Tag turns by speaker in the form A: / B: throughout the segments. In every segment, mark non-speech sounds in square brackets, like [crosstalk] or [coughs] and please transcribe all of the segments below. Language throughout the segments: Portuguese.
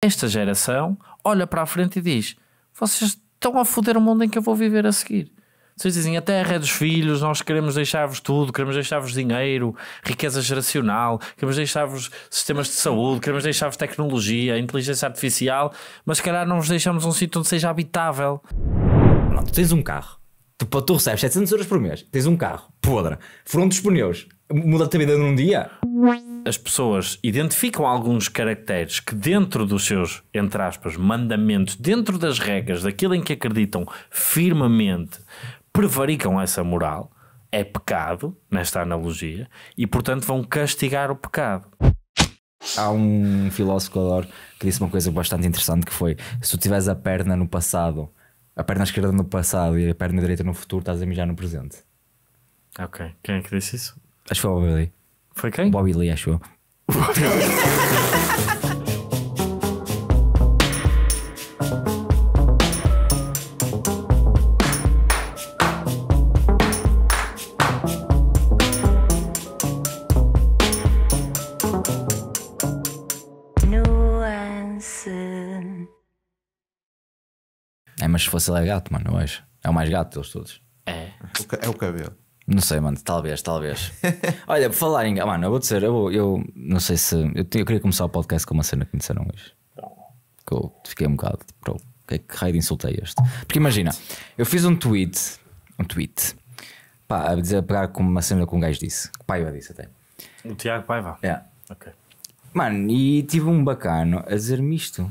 A: Esta geração olha para a frente e diz: vocês estão a foder o mundo em que eu vou viver a seguir. Vocês dizem a terra é dos filhos, nós queremos deixar-vos tudo, queremos deixar-vos dinheiro, riqueza geracional, queremos deixar-vos sistemas de saúde, queremos deixar-vos tecnologia, inteligência artificial, mas se calhar não vos deixamos um sítio onde seja habitável. Pronto, tens um carro, tu, tu recebes 700 euros por mês, tens um carro, podre, foram pneus, muda-te a vida num dia as pessoas identificam alguns caracteres que, dentro dos seus, entre aspas, mandamentos, dentro das regras daquilo em que acreditam firmemente, prevaricam essa moral, é pecado, nesta analogia, e portanto vão castigar o pecado.
B: Há um filósofo que que disse uma coisa bastante interessante que foi se tu tiveres a perna no passado, a perna esquerda no passado e a perna direita no futuro, estás a mijar no presente.
A: Ok, quem é que disse isso?
B: Acho que foi o Billy. Foi quem? Bobby Lee, acho eu. É, mas se fosse ele é gato, mano, eu acho. É o mais gato deles todos. É. É o é cabelo. Não sei, mano, talvez, talvez. [laughs] Olha, por falar em. Mano, eu vou dizer, eu, eu não sei se. Eu, eu queria começar o podcast com uma cena que me disseram hoje. Que eu fiquei um bocado. que raio de insultei é este? Porque imagina, eu fiz um tweet. Um tweet. Pá, a dizer, a pegar com uma cena que um gajo disse. Que Paiva disse até.
A: O Tiago Paiva? É. Ok.
B: Mano, e tive um bacano a dizer-me isto.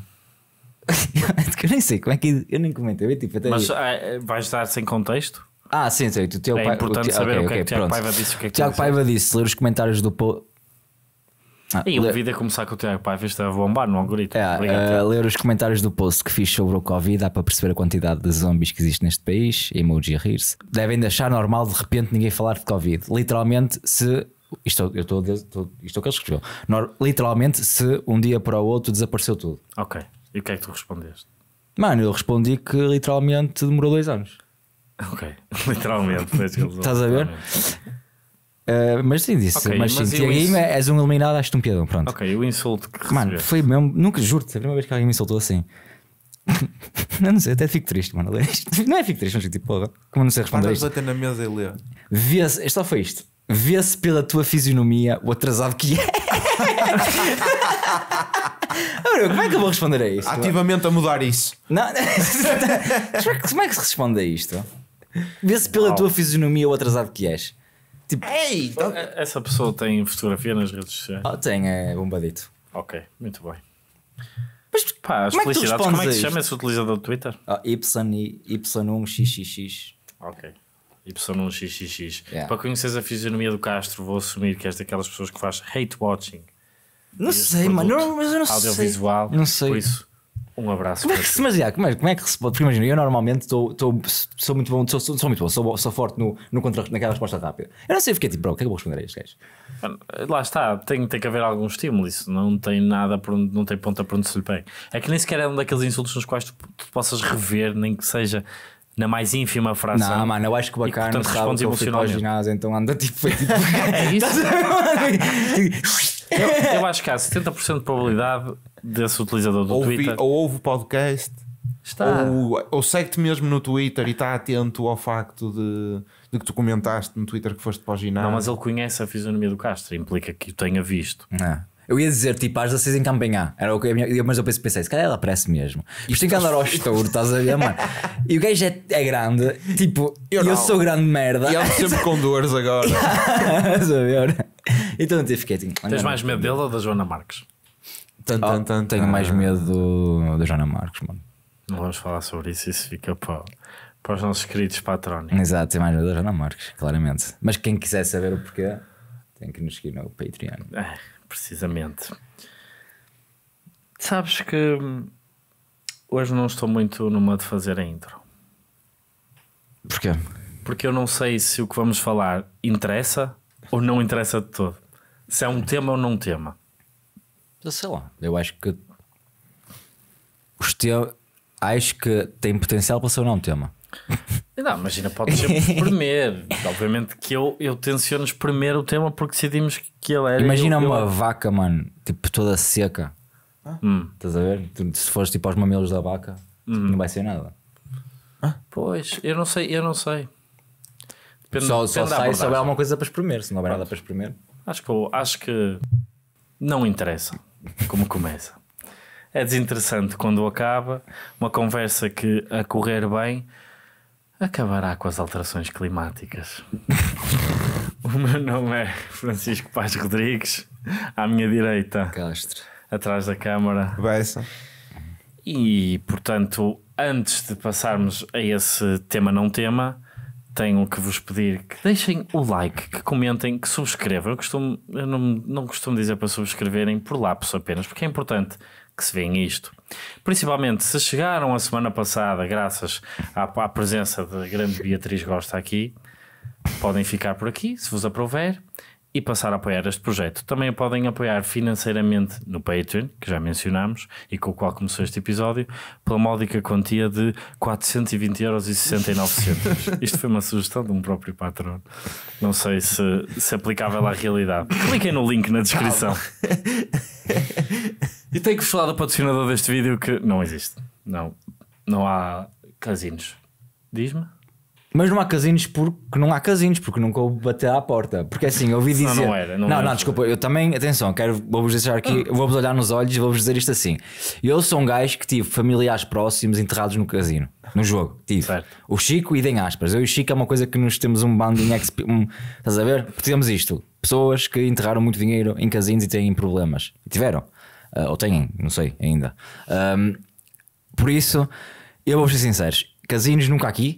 B: [laughs] eu nem sei como é que. Eu nem comentei. Eu, tipo, até Mas
A: aí... Eh, vais estar sem contexto? Ah, sim, sim. O Tiago é Paiva, importante o Tiago, saber okay, o que é que Tiago Paiva disse. O que é que Tiago Paiva
B: disse, ler os comentários do post.
A: Ah, e ler... o vídeo começar com o Tiago Paiva está a é bombar no algoritmo. É,
B: uh, ler os comentários do post que fiz sobre o Covid dá para perceber a quantidade de zombies que existe neste país. Emoji a rir-se. Devem deixar normal de repente ninguém falar de Covid. Literalmente, se isto, eu estou, estou, isto é o que ele escreveu. Nor, literalmente, se um dia para o outro desapareceu tudo. Ok.
A: E o que é que tu respondeste?
B: Mano, eu respondi que literalmente demorou dois anos. Ok, [laughs] literalmente. Estás a ver? Uh, mas sim, disse. Okay, mas, mas sim, é és um eliminado, acho-te um piadão. Pronto. Ok, o insulto que Mano, foi mesmo. Nunca juro-te, a primeira vez que alguém me insultou assim. [laughs] não, não sei, até fico triste, mano. [laughs] Não é fico triste, mas tipo, porra, como não sei responder. Estás bater na mesa e ler. Vê-se, só foi isto. Vê-se pela tua fisionomia o atrasado que é. Agora, como é que eu vou responder a isto? Ativamente a mudar isso. Não, como é que se responde a isto? Vê-se pela Uau. tua fisionomia o atrasado que és. Tipo, Ei, então eh, Essa pessoa tem fotografia nas redes sociais? Oh, tem, é bombadito. Ok, muito bem.
A: Mas pá, como é que como é que se chama esse utilizador do Twitter? Oh, ah, Y1XXX. Ok. Y1XXX. Yeah. Para conheceres a fisionomia do Castro, vou assumir que és daquelas pessoas que faz hate watching.
B: Não sei, mano, mas eu não sei. Audiovisual, não sei. por isso um abraço. Como é que se, mas, já, como, é, como é que se pode? Porque imagina, eu normalmente tô, tô, sou muito bom, sou, sou, sou muito bom, sou, sou forte no, no contra, naquela resposta rápida. Eu não sei, fiquei tipo, bro, o que é que eu vou responder a este
A: gajo? Lá está, tem, tem que haver algum estímulo, isso não tem nada, por, não tem ponta para onde se lhe bem. É que nem sequer é um daqueles insultos nos quais tu, tu possas rever, nem que seja na mais ínfima fração. Não, mano, eu acho que o bacana não portanto, sabe que eu fui para o ginásio,
B: então anda tipo... tipo-
A: [laughs] é isso? eu, eu, acho que há 70% de probabilidade desse utilizador do Twitter... Ou ouve o podcast... Está. Ou, ou segue-te mesmo no Twitter e está atento ao facto de, de que tu comentaste no Twitter que foste para o ginásio. Não, mas ele conhece a fisionomia do Castro, implica que o tenha visto. Não. É.
B: Eu ia dizer tipo às 16 em campanhar era o que eu, mas eu pensei, se calhar ela aparece mesmo. Isto tem que andar ao [laughs] estouro, estás a ver, mano? E o gajo é, é grande, tipo, eu, eu sou grande merda. E ele sempre [laughs] com dores agora. Estás a ver?
A: Então eu fiquei assim. Tens mais medo dele ou da Joana Marques? Tanto tanto tenho mais medo da Joana Marques, mano. Não vamos falar sobre isso, isso fica para para os nossos queridos patrónios.
B: Exato, tem mais medo da Joana Marques, claramente. Mas quem
A: quiser saber o porquê, tem que nos seguir no Patreon. É precisamente. Sabes que hoje não estou muito numa de fazer a intro. Porquê? Porque eu não sei se o que vamos falar interessa ou não interessa de todo. Se é um tema ou não tema. Sei lá, eu acho que
B: os te... acho que tem potencial para ser ou não tema.
A: [laughs] Não, imagina, pode sempre espremer. Obviamente que eu, eu tenciono espremer o tema porque decidimos que ele era. Imagina eu, uma eu...
B: vaca, mano, tipo toda seca. Hum. Estás a ver? Se fores tipo aos mamilos da vaca, hum. não vai ser nada. Pois,
A: eu não sei, eu não sei.
B: Depende, só depende só sai se houver alguma
A: coisa para espremer, se não houver nada para espremer. Acho que, acho que não interessa como começa. É desinteressante quando acaba uma conversa que a correr bem acabará com as alterações climáticas. [laughs] o meu nome é Francisco Paz Rodrigues, à minha direita, Castro, atrás da câmara, Bessa. E portanto, antes de passarmos a esse tema não tema, tenho que vos pedir que deixem o like, que comentem, que subscrevam. Eu, costumo, eu não, não costumo dizer para subscreverem por lapso apenas, porque é importante que se vê isto. Principalmente se chegaram a semana passada, graças à, à presença da grande Beatriz Gosta aqui, podem ficar por aqui, se vos aprover e passar a apoiar este projeto. Também a podem apoiar financeiramente no Patreon, que já mencionámos e com o qual começou este episódio, pela módica quantia de 420,69€. Isto foi uma sugestão de um próprio patrão. Não sei se, se aplicável à realidade. Cliquem no link na descrição. e tenho que vos falar do patrocinador deste vídeo que não existe. Não, não há casinos. Diz-me.
B: Mas não há casinos porque não há casinos, porque nunca vou bater à porta. Porque assim, ouvi dizer. Não, não era. Não, não, era. não desculpa, eu também, atenção, quero, vou-vos deixar aqui, hum. vou-vos olhar nos olhos e vou-vos dizer isto assim. Eu sou um gajo que tive familiares próximos enterrados no casino, no jogo. Tive. Certo. O Chico, idem aspas. Eu e o Chico é uma coisa que nos temos um banding em exp... um, Estás a ver? Temos isto. Pessoas que enterraram muito dinheiro em casinos e têm problemas. Tiveram. Uh, ou têm, não sei ainda. Um, por isso, eu vou ser sinceros: casinos nunca aqui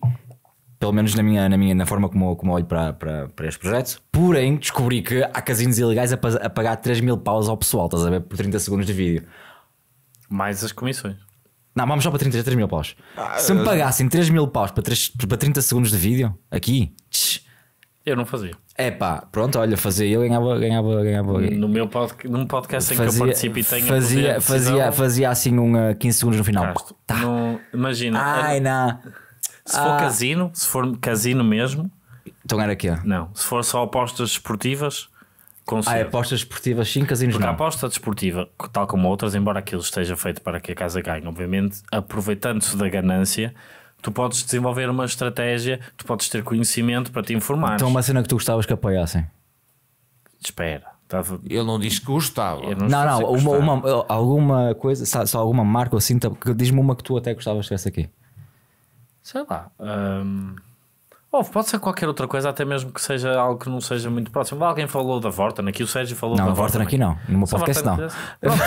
B: pelo menos na minha, na minha na forma como, como olho para, para, para este projeto. Porém, descobri que há casinos ilegais a, a pagar 3 mil paus ao pessoal, estás a ver? Por 30 segundos de vídeo. Mais as comissões. Não, vamos só para 30, 3 mil paus. Ah, Se me eh, pagassem 3 mil paus para, 3, para 30 segundos de vídeo, aqui, tch, eu não fazia. É pá, pronto, olha, fazia eu ganhava, ganhava, ganhava. No
A: meu podcast, num podcast fazia, em que eu participo e tenho fazia, fazia, fazia
B: assim um 15 ah, segundos no final.
A: tá. não, imagina. Ai, era... não. Se ah. for casino, se for casino mesmo. Então era aqui é? Não. Se for só apostas esportivas. Ah, consigo. Ah, apostas esportivas sim, casinos Porque não. a aposta desportiva, tal como outras, embora aquilo esteja feito para que a casa ganhe, obviamente, aproveitando-se da ganância, tu podes desenvolver uma estratégia, tu podes ter conhecimento para te informar. Então uma
B: cena que tu gostavas que apoiassem?
A: Espera. Tava... Ele não disse que gostava. não, não, não uma, uma,
B: alguma coisa, só alguma marca ou assim, diz-me uma que tu até gostavas que tivesse aqui
A: sei lá. Um, ou pode ser qualquer outra coisa, até mesmo que seja algo que não seja muito próximo. Alguém falou da Vorten, aqui o Sérgio falou não, da Vorten. Não, aqui não,
B: no meu podcast não. Pronto,
A: tá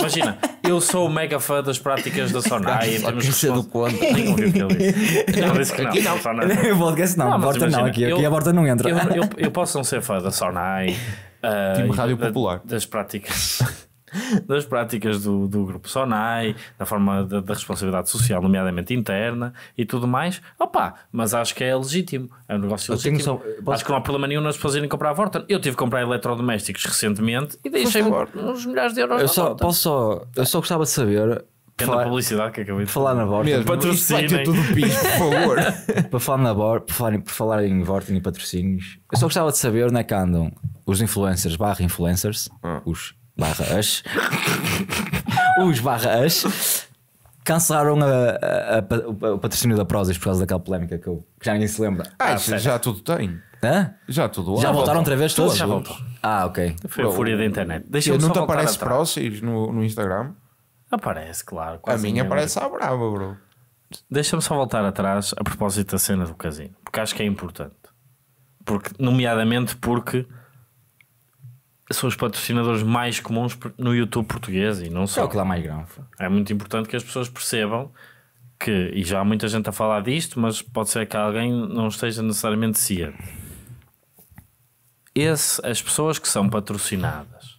A: imagina, eu sou mega fã das práticas da Sonai. temos que ser do quanto Ninguém ouviu o que ele disse. que não, não. No podcast não, não Vorten não, aqui, eu, a Vorten não entra. Eu, eu, eu, posso não ser fã da Sonai. [laughs] Uh, ah, Time Rádio Popular. Das práticas das práticas do, do grupo SONAI, da forma da, da, responsabilidade social, nomeadamente interna e tudo mais. Opa, mas acho que é legítimo. É um negócio Só, posso... Acho que não há problema nenhum nas pessoas irem comprar a Vorten. Eu tive que comprar eletrodomésticos recentemente e deixei uns milhares de euros. Eu só, posso
B: só, eu só gostava de saber. É falar, publicidade que acabei de falar na Vorten. Patrocínio tudo piso, por favor. [laughs] para falar na Vorten, por falar, por falar em Vorten e patrocínios, eu só gostava de saber onde é que andam os influencers barra influencers, ah. os barra as, os barra as, cancelaram a, a, a, o patrocínio da Prozis por causa daquela polémica que, eu, que já ninguém se lembra. Ah, ah já tudo tem. Hã? Já tudo Já voltaram outra vez todos? Já
A: Ah, ok. Foi a fúria da internet. Deixa eu não te aparece Prozis no, no Instagram? Aparece, claro. A minha aparece à brava, bro. Deixa-me só voltar atrás a propósito da cena do casino, porque acho que é importante. Porque, nomeadamente porque são os patrocinadores mais comuns no YouTube português e não só. É o que dá mais grave. É muito importante que as pessoas percebam que, e já há muita gente a falar disto, mas pode ser que alguém não esteja necessariamente ciente. Esse, as pessoas que são patrocinadas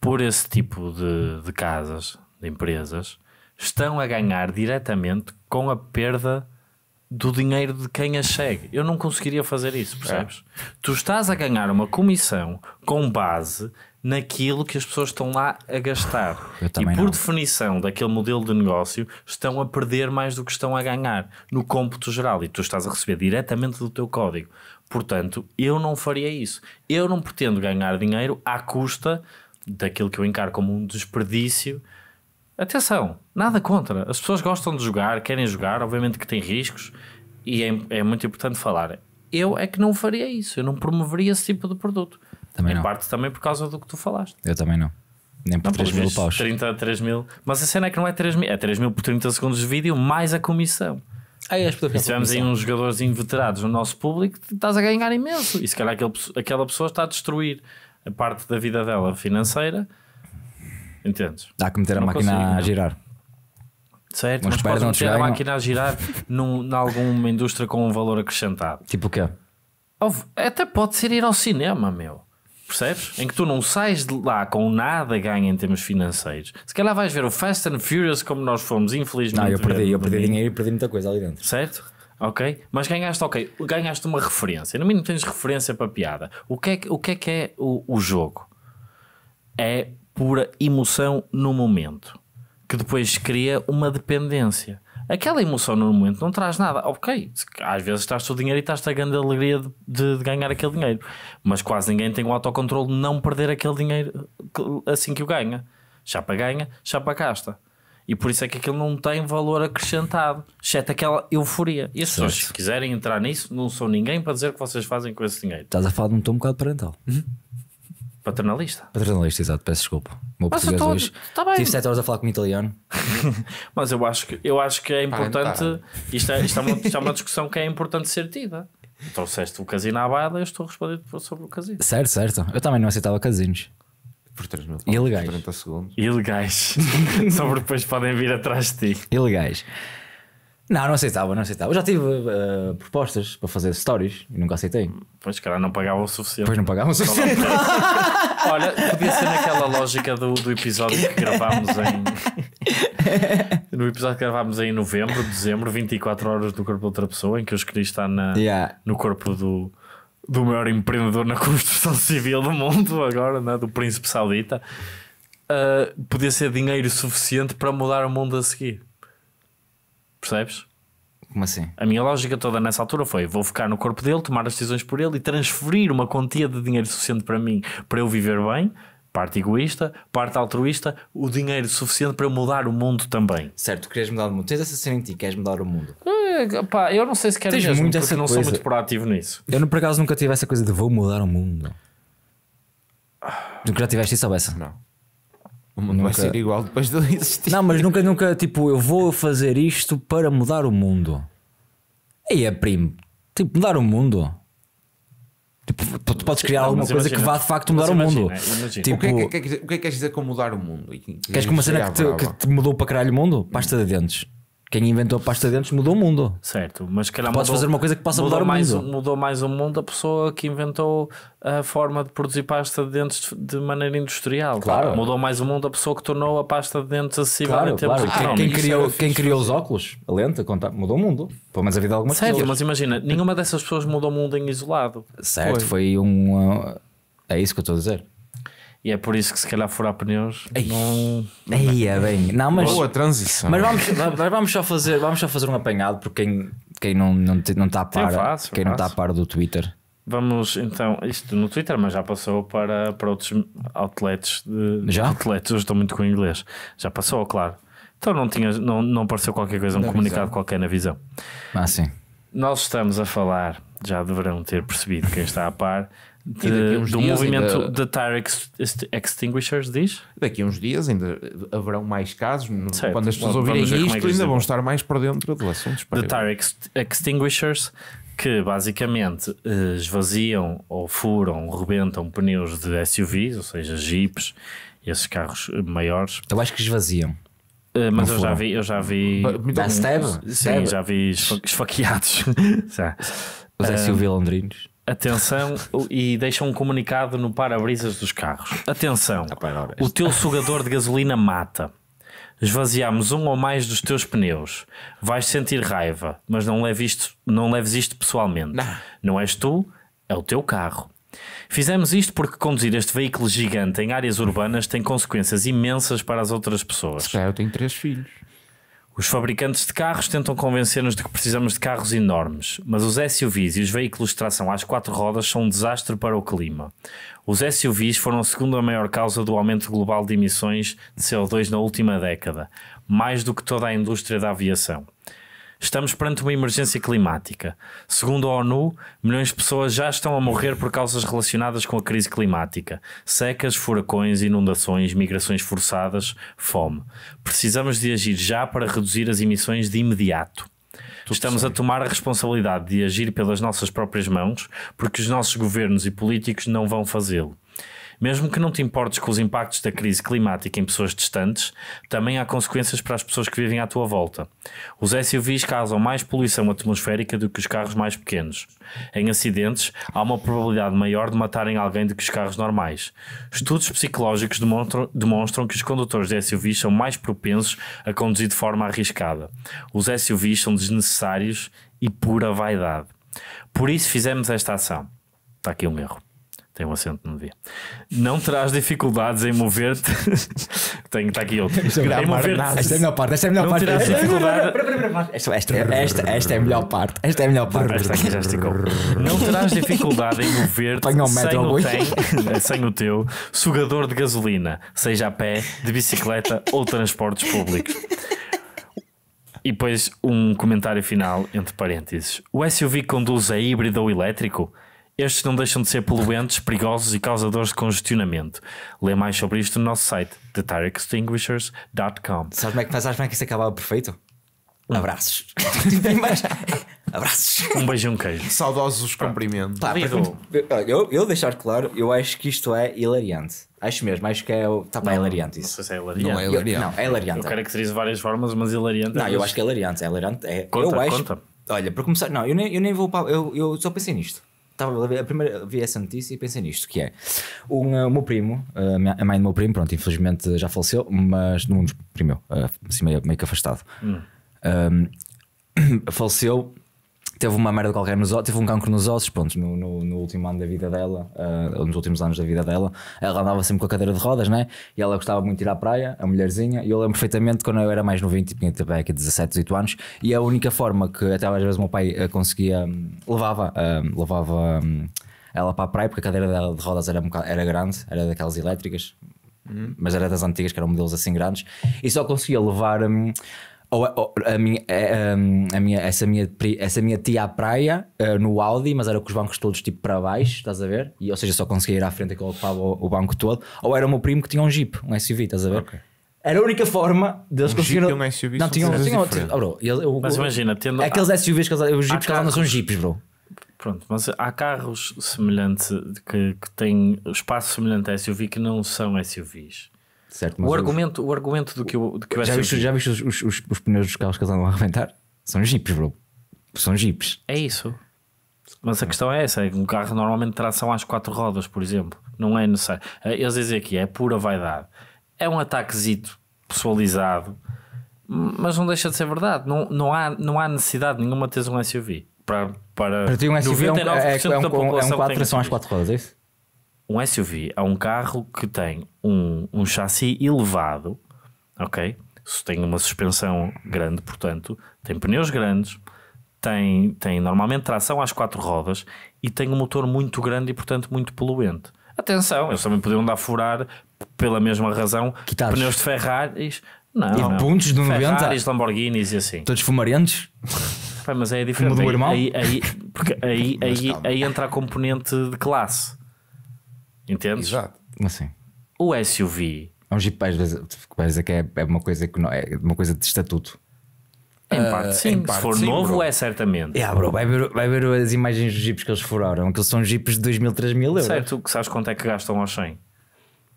A: por esse tipo de, de casas, de empresas, estão a ganhar diretamente com a perda do dinheiro de quem a segue. Eu não conseguiria fazer isso, é. percebes? É. Tu estás a ganhar uma comissão com base naquilo que as pessoas estão lá a gastar. e por não. definição daquele modelo de negócio, estão a perder mais do que estão a ganhar no cómputo geral e tu estás a receber diretamente do teu código. Portanto, eu não faria isso. Eu não pretendo ganhar dinheiro à custa daquilo que eu encaro como um desperdício Atenção, nada contra. As pessoas gostam de jogar, querem jogar, obviamente que tem riscos e é, é, muito importante falar. Eu é que não faria isso, eu não promoveria esse tipo de produto. Também em não. parte também por causa do que tu falaste. Eu também não. Nem por não, 3 mil paus. 30, 3 mil. Mas a cena é que não é 3 mil, é 3 mil por 30 segundos de vídeo mais a comissão. Ah, é, e tivemos aí uns jogadores inveterados no nosso público, estás a ganhar imenso. E se calhar aquele, aquela pessoa está a destruir a parte da vida dela financeira Entendes? Há que meter a máquina consigo, a girar. Não. Certo, mas, mas podes meter a máquina a girar num, em alguma indústria com um valor acrescentado. Tipo o quê? Até pode ser ir ao cinema, meu. Percebes? Em que tu não sais de lá com nada ganho em termos financeiros. Se calhar vais ver o Fast and Furious como nós fomos, infelizmente. Não, eu perdi, eu perdi dinheiro e perdi muita coisa ali dentro. Certo? Ok? Mas ganhaste, ok, ganhaste uma referência. No mínimo tens referência para piada. O que é que, o que, é, que é o, o jogo? É pura emoção no momento, que depois cria uma dependência. Aquela emoção no momento não traz nada. Ok, às vezes estás o dinheiro e estás a grande alegria de, de, ganhar aquele dinheiro, mas quase ninguém tem o autocontrole de não perder aquele dinheiro assim que o ganha. Chapa ganha, chapa casta E por isso é que aquilo não tem valor acrescentado, exceto aquela euforia. E se quiserem entrar nisso, não sou ninguém para dizer o que vocês fazem com esse dinheiro.
B: Estás a falar de um tom um bocado parental. Uhum. Paternalista. Paternalista, exato, peço desculpa. O meu Mas português tô- hoje. tá Tive 7 horas a falar com um italiano. [laughs]
A: Mas eu acho que, eu acho que é tá tá importante. Isto, é, isto, é uma, isto é uma [laughs] discussão que é importante ser tida. Trouxeste o casino à baila, eu estou a responder sobre o casino. Certo,
B: certo. Eu também não aceitava casinos. Por 3 mil ilegais. 30 segundos. Ilegais. [laughs] Só
A: porque depois podem
B: vir atrás de ti. Ilegais. Não, não aceitava, não aceitava. Eu já tive uh, propostas
A: para fazer stories e nunca aceitei. Pois, cara, não pagavam o suficiente. Pois não pagavam o suficiente. [laughs] Olha, podia ser naquela lógica do, do episódio que gravámos em. No episódio que gravámos em novembro, dezembro, 24 horas do corpo de outra pessoa, em que eu escolhi estar na, yeah. no corpo do, do maior empreendedor na construção civil do mundo, agora, né? do príncipe saudita. Uh, podia ser dinheiro suficiente para mudar o mundo a seguir. Percebes? Como assim? A minha lógica toda nessa altura foi: vou ficar no corpo dele, tomar as decisões por ele e transferir uma quantia de dinheiro suficiente para mim para eu viver bem. Parte egoísta, parte altruísta, o dinheiro suficiente para eu mudar o mundo também. Certo, queres mudar o mundo. Tens essa cena em ti, queres mudar o mundo. É, pá, eu não sei se queres mesmo, muito essa não coisa. sou muito
B: proativo nisso. Eu, por acaso, nunca tive essa coisa de vou mudar o mundo. Nunca já tiveste isso ou essa? Não. O mundo nunca... vai ser igual depois de existir. Não, mas nunca, nunca, tipo, eu vou fazer isto para mudar o mundo. E é primo, tipo, mudar o mundo. Tipo, tu podes criar alguma coisa que vá de facto mudar o mundo. tipo, o, que é, que, queres dizer com mudar o mundo? Queres que uma cena que te, que te mudou para caralho o mundo? Pasta de dentes. Quem inventou a pasta de dentes mudou o mundo. Certo, mas calhar Podes fazer uma coisa que possa mudar o mais, mundo.
A: Mudou mais o mundo a pessoa que inventou a forma de produzir pasta de dentes de maneira industrial. Claro. Mudou mais o mundo a pessoa que tornou a pasta de dentes acessível claro, em termos claro. Económicos. Quem, quem criou, quem criou
B: os óculos, a lente, mudou o mundo. Pelo menos a vida de algumas certo, pessoas. mas
A: imagina, nenhuma dessas pessoas mudou o mundo em isolado. Certo, foi, foi um... Ah, é isso que eu estou a dizer. E é por isso que se calhar furar pneus. Ei. Não. Ei, é bem. Não, mas. Boa transição. Mas vamos,
B: vamos, só, fazer, vamos só fazer um apanhado porque quem, quem não, não, não está a par. Faço, quem faço. não está a par do Twitter.
A: Vamos então, isto no Twitter, mas já passou para, para outros outlets. De, já? Outlets, eu estou muito com inglês. Já passou, claro. Então não, tinha, não, não apareceu qualquer coisa, um comunicado visão. qualquer na visão. Ah, sim. Nós estamos a falar, já deverão ter percebido quem está a par, de, do movimento ainda... de Tire Extinguishers, diz? Daqui a uns dias ainda haverão mais casos. Certo. Quando as pessoas Bom, ouvirem é isto, é ainda vão estar
B: mais por dentro do assunto. De
A: Tire Extinguishers, que basicamente eh, esvaziam ou furam, rebentam pneus de SUVs, ou seja, jeeps, esses carros maiores. Eu acho que esvaziam. Eh, mas eu já vi, eu já vi. Da um, Sim, Steve? já vi esfa esfaqueados. [laughs] Os SUV eh, londrinos. Atenção e deixa um comunicado no para-brisas dos carros. Atenção, ah, é. o teu sugador de gasolina mata. Esvaziamos um ou mais dos teus pneus. Vais sentir raiva, mas não leves isto, não leves isto pessoalmente. Não. não és tu, é o teu carro. Fizemos isto porque conduzir este veículo gigante em áreas urbanas tem consequências imensas para as outras pessoas. Já eu tenho três filhos. Os fabricantes de carros tentam convencer-nos de que precisamos de carros enormes, mas os SUVs e os veículos de tração às quatro rodas são um desastre para o clima. Os SUVs foram a segunda maior causa do aumento global de emissões de CO2 na última década, mais do que toda a indústria da aviação. Estamos perante uma emergência climática. Segundo a ONU, milhões de pessoas já estão a morrer por causas relacionadas com a crise climática: secas, furacões, inundações, migrações forçadas, fome. Precisamos de agir já para reduzir as emissões de imediato. Tudo Estamos sei. a tomar a responsabilidade de agir pelas nossas próprias mãos, porque os nossos governos e políticos não vão fazê-lo. Mesmo que não te importes com os impactos da crise climática em pessoas distantes, também há consequências para as pessoas que vivem à tua volta. Os SUVs causam mais poluição atmosférica do que os carros mais pequenos. Em acidentes, há uma probabilidade maior de matarem alguém do que os carros normais. Estudos psicológicos demonstram, demonstram que os condutores de SUVs são mais propensos a conduzir de forma arriscada. Os SUVs são desnecessários e pura vaidade. Por isso fizemos esta ação. Está aqui um erro. Tem um acento no dia. Não terás dificuldades em mover-te. [laughs] Tenho, está aqui outro. É esta é a melhor parte. Esta é a melhor parte. Não terás é dificuldade. Esta, esta, esta é a melhor parte. Esta é a melhor parte. Esta aqui já esticou. Não terás dificuldade em mover-te sem, o ten, sem o teu sugador de gasolina, seja a pé, de bicicleta ou transportes públicos. E depois um comentário final, entre parênteses. O SUV conduz a híbrido ou elétrico? Estes não deixam de ser poluentes, perigosos e causadores de congestionamento. Lê mais sobre isto no nosso site, thetireextinguishers.com. Sabes como é que, pensas como é que isso acabava perfeito? Um. Abraços. [laughs] Abraços. Um beijo e um
B: queijo. Saudosos cumprimentos. Pá, eu, eu deixar claro, eu acho que isto é hilariante. Acho mesmo, acho que é. Tá bem, é hilariante isso. Não sei se é, é hilariante. Não é hilariante. Eu, não, é hilariante. Eu caracterizo várias formas, mas hilariante. É não, eu acho que é hilariante. É hilariante. É, conta, eu acho, conta. Olha, para começar, não, eu nem, eu nem vou. eu, eu só pensei nisto estava a primeira vi essa notícia e pensei nisto, que é um, eh, o meu primo, eh, a mãe do meu primo, pronto, infelizmente já faleceu, mas num dos primo, eh, assim meio, meio que afastado. Hum. Um, [clears throat] faleceu teve uma merda qualquer nos ossos, teve um cancro nos ossos, pronto, no, no, no último ano da vida dela, uh, nos últimos anos da vida dela, ela andava sempre com a cadeira de rodas, né? E ela gostava muito de ir à praia, a mulherzinha, e eu lembro perfeitamente quando eu era mais novinho, tipo, tinha tipo, aqui 17, 18 anos, e a única forma que até às vezes o meu pai ah, conseguia, hum, levava, uh, levava um, ela para a praia, porque a cadeira dela de rodas era, um bocado, era grande, era daquelas elétricas, uhum. mas era das antigas, que eram modelos assim grandes, e só conseguia levar. Um, ou, ou a minha, a, é, a, minha, essa, minha, essa minha tia à praia eh, no Audi, mas era com os bancos todos tipo para baixo, estás a ver? E, ou seja, só conseguia ir à frente que eu ocupava o, o, banco todo. Ou era o meu primo que tinha um Jeep, um SUV, estás a ver? Okay. Era a única forma deles de um conseguiram Um SUV não, tinham. tinham oh, bro, eu, mas imagina, tendo. Aqueles SUVs que
A: os Jeeps que não são Jeeps, bro. Pronto, mas há carros semelhantes que, que têm espaço semelhante a SUV que não são SUVs. Certo, o, argumento, o argumento do que o, do que o já, viste, já viste
B: os, os, os, pneus dos carros que eles andam a arrebentar? São jipes, bro. São jipes.
A: É isso. Mas a questão é essa: é um carro normalmente tração às quatro rodas, por exemplo. Não é necessário. Eh, eles dizem aqui, é pura vaidade. É um ataquezito pessoalizado, mas não deixa de ser verdade. Não, não, há, não há necessidade nenhuma de teres um SUV. Para, para, para ti, um SUV é um, é, é, um, é um tração às quatro rodas, é isso? um SUV é um carro que tem um, um chassi elevado, ok? Tem uma suspensão grande, portanto, tem pneus grandes, tem, tem normalmente tração às quatro rodas e tem um motor muito grande e, portanto, muito poluente. Atenção, eles também poderiam dar a furar pela mesma razão Quitares. pneus de Ferraris. Não, e não. pontos de 90. Ferraris, Lamborghinis e assim. Todos fumarentes. Pai, mas é diferente. Como Aí, aí, aí, aí, aí entra a componente de classe. Entendes? Exato.
B: Assim. O SUV. É um jeep, às vezes, é que é, é uma coisa que não, é uma coisa de estatuto.
A: Em ah, parte, sim. Em parte, Se for sim, novo, bro. é certamente. Yeah, é, bro, vai,
B: ver, vai ver as imagens dos jipes que eles furaram, que eles são jipes de 2 mil, 3 mil euros. Certo,
A: que sabes quanto é que gastam aos 100?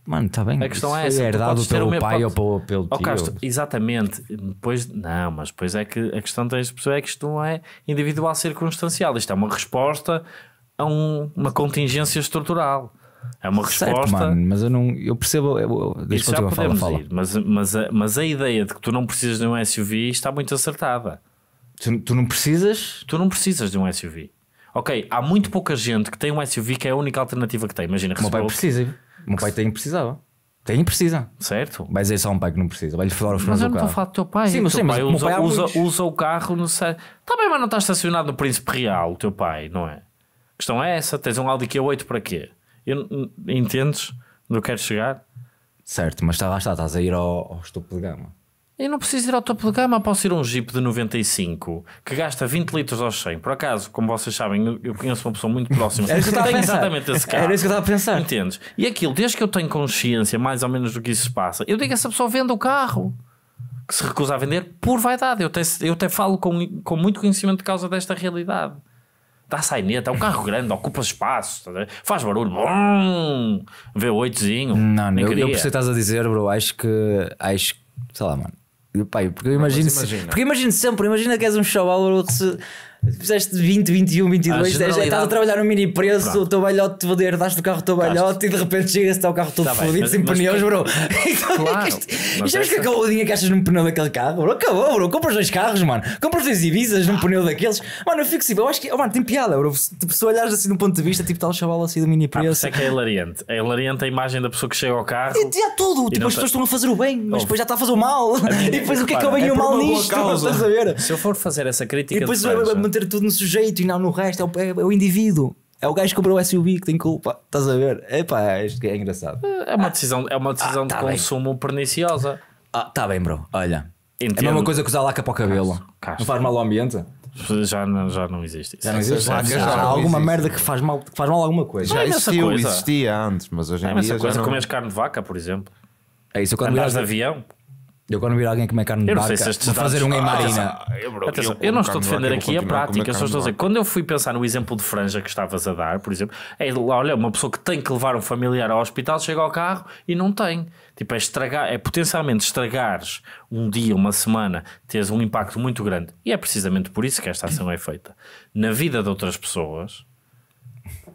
B: Mano, está bem. A questão é essa. É herdado pelo pai pode... ou pelo, pelo tio.
A: exatamente. Depois, não, mas depois é que a questão das pessoas é que isto não é individual circunstancial. Isto é uma resposta a um, uma contingência estrutural. É uma certo, resposta. Mano,
B: mas eu não. Eu percebo. Eu, eu, deixa já podemos fala, ir,
A: mas, mas, a, mas a ideia de que tu não precisas de um SUV está muito acertada. Tu, tu não precisas? Tu não precisas de um SUV. Ok, há muito pouca gente que tem um SUV que é a única alternativa que tem. Imagina que O meu pai precisa. O meu pai tem e precisava. Tem e precisa. Certo. Mas é só um pai que não precisa. Vai-lhe falar os Mas eu não estou a falar do teu pai. Sim, mas, sim, mas usa, pai usa, usa, usa, o carro necessário. Está bem, mas não está estacionado no Príncipe Real, o teu pai, não é? A questão é essa. Tens um Audi Q8 para quê? Eu, entendes não eu quero chegar? Certo, mas está lá está, estás a ir ao, ao topo de gama. Eu não preciso ir ao topo de gama, posso ir a um Jeep de 95 que gasta 20 litros aos 100. Por acaso, como vocês sabem, eu conheço uma pessoa muito próxima. É [laughs] isso que eu a pensar. Exatamente esse carro. Era isso que eu estava a pensar. Entendes? E aquilo, desde que eu tenho consciência mais ou menos do que isso se passa, eu digo a essa pessoa venda o carro que se recusa a vender por vaidade. Eu até, eu até falo com, com muito conhecimento de causa desta realidade está a saineta, é né? tá um carro grande, ocupa espaço, tá faz barulho, brum, V8zinho. Não, não, eu, eu percebo que
B: estás a dizer, bro, acho que, acho, sei lá, mano. Pai, porque eu imagino, se, porque imagino sempre, imagina que és um show, chaval fizeste 20, 21, 22, ah, já estás a trabalhar no mini preço, Pronto. o teu balhote, te herdaste do carro o teu balhote e de repente chega-se ao carro todo tá fodido, sem pneus, bro. então, [laughs] claro. Isto, isto que acabou o dinheiro que achas num pneu daquele carro, bro? Acabou, bro. Compras dois carros, mano. Compras dois Ibizas num pneu daqueles. Mano, eu fico assim, eu acho que, oh, mano, tem piada,
A: bro. Tipo, se olhares assim de um ponto de vista, tipo, tal chaval assim do mini preço. Ah, isso é que é hilariante. É hilariante a imagem da pessoa que chega ao carro. E,
B: e há tudo. Tipo, as tá- pessoas estão a fazer o bem, mas depois já está a fazer o mal. [laughs] E depois o que é que eu venho é o mal nisto? [laughs] Estás a
A: Se eu for fazer essa crítica,
B: ter tudo no sujeito e não no resto, é o, é, é o indivíduo. É o gajo que comprou o SUV que tem culpa. Estás a ver? Epá, isto é engraçado.
A: É uma decisão, é uma decisão ah, tá de bem. consumo perniciosa. Ah, tá bem, bro. Olha. Entendo. É a mesma coisa que usar laca para o cabelo. Não faz mal ao ambiente? Já não, já não existe isso. Já não existe. Já, já, há alguma existe.
B: merda que faz mal, que faz mal alguma coisa. Já é existiu, existia antes, mas hoje em é dia. É coisa não... comeres
A: carne de vaca, por exemplo. É isso quando Andares de avião.
B: Eu quando vir alguém comer carne de barca, se vou fazer um em ah, marina. eu, não estou a defender aqui a prática, só estou a dizer,
A: quando eu fui pensar no exemplo de franja que estavas a dar, por exemplo, é, olha, uma pessoa que tem que levar um familiar ao hospital, chega ao carro e não tem. Tipo, é estragar, é potencialmente estragares um dia, uma semana, teres um impacto muito grande. E é precisamente por isso que esta ação é feita. Na vida de outras pessoas,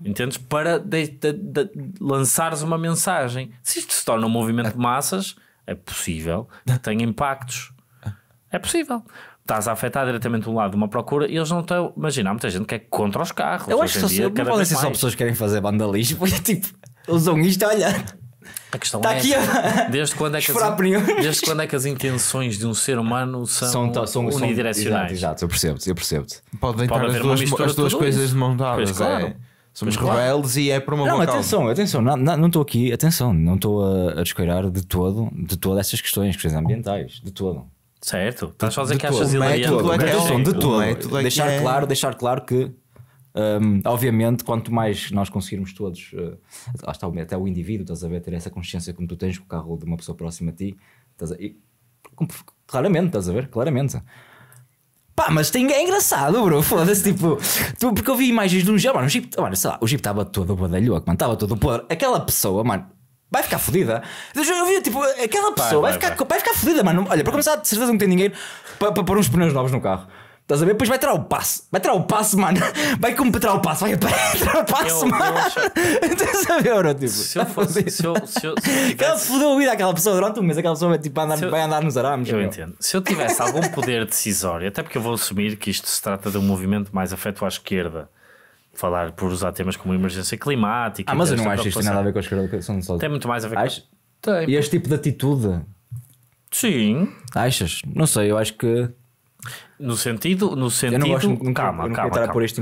A: entendes? Para de, de, de, lançares uma mensagem. Se isto se torna um movimento de massas é possível que tenha impactos. Ah. É possível. Estás a afetar diretamente um lado de uma procura e eles não estão. Imagina, há muita gente que é contra os carros. Eu acho que dia, não podem ser só pessoas que querem fazer vandalismo. [laughs] É
B: tipo, usam isto, olha.
A: A questão Está é, aqui a... desde, quando é que as, desde quando é que as intenções de um ser humano são, são, são unidirecionais? São, exato,
B: exato, eu percebo-te, eu percebo
A: Podem Pode deitar as, duas, as duas coisas de mão dadas. Pois, claro. É. Somos claro. rebeldes
B: e é por uma Não, atenção, causa. atenção, não estou aqui, atenção, não estou a, a descoirar de todo, de todas estas questões, questões ambientais, de todo. Certo, estás a fazer que achas hilariante. É de todo, de é Deixar é... claro, deixar claro que um, obviamente, quanto mais nós conseguirmos todos, uh, está, até o indivíduo, estás a ver, ter essa consciência como tu tens com o carro de uma pessoa próxima a ti, estás a, e, claramente, estás a ver, claramente. Pá, mas tem, é engraçado, bro. [laughs] Foda-se, tipo, tu, porque eu vi imagens de um gel, mano. O Jeep, mano, sei lá, o Jeep estava todo badalhoco, mano. Estava todo podre. Aquela pessoa, mano, vai ficar fodida. Eu vi, tipo, aquela pessoa vai, vai, vai, ficar, vai. ficar fodida, mano. Olha, para começar, de certeza não tem dinheiro para, para pôr uns pneus novos no carro. Estás a ver? Depois vai tirar o passo. Vai tirar o passo, mano. [laughs] Vai como ter o passo. Vai tirar o passo, eu, mano. [laughs] Estás a ver, bro? Tipo, se eu [laughs] fosse. Assim. Se eu, se eu, se tivesse... se eu vida eu pessoa durante um mês. Aquela pessoa vai, tipo, andar, eu, vai andar nos arames. Eu meu. entendo.
A: Se eu tivesse algum poder decisório, até porque eu vou assumir que isto se trata de um movimento mais afeto à esquerda. Falar por usar temas como emergência climática. Ah, mas eu não acho isto tem nada a ver com a esquerda. Só... Tem muito mais a ver acho... com. Tem. E este
B: tipo de atitude?
A: Sim.
B: Achas? Não sei, eu acho
A: que. No sentido, no sentido, eu não gosto, nunca, calma, eu calma, calma. por este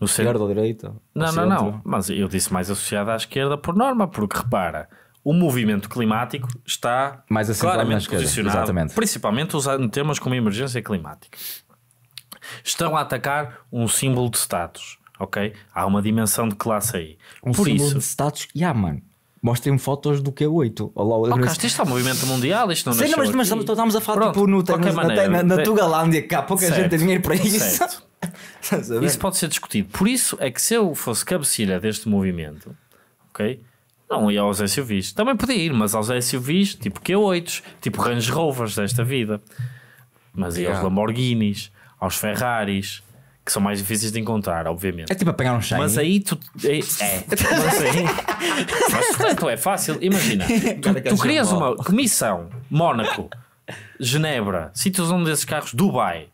A: no esquerda ou direita? Não, não, é não. Mas eu disse mais associado à esquerda por norma, porque repara, o movimento climático está mais claramente posicionado, Exatamente. principalmente usando temas como emergência climática. Estão a atacar um símbolo de status, ok? Há uma dimensão de classe aí. Um por símbolo isso, de status, yeah, mano mostrem-me fotos do Q8. Olá, oh, isto é um movimento mundial, isto não Sim, não, mas, mas estamos,
B: a falar Pronto, tipo, no, na, maneira, na, na, na Tugalândia,
A: cá pouca certo, gente tem dinheiro para isso. [laughs] isso pode ser discutido. Por isso é que se eu fosse cabecilha deste movimento, ok? Não ia aos SUVs. Também podia ir, mas aos SUVs tipo Q8s, tipo Range Rovers desta vida. Mas ia yeah. aos Lamborghinis, aos Ferraris, que são mais difíceis de encontrar, obviamente. É tipo apanhar um shiny. Mas aí tu. É. é mas aí. mas portanto então, é fácil. Imagina. [laughs] Tu, tu crias uma comissão, Mónaco, Genebra, sítios onde esses carros, Dubai.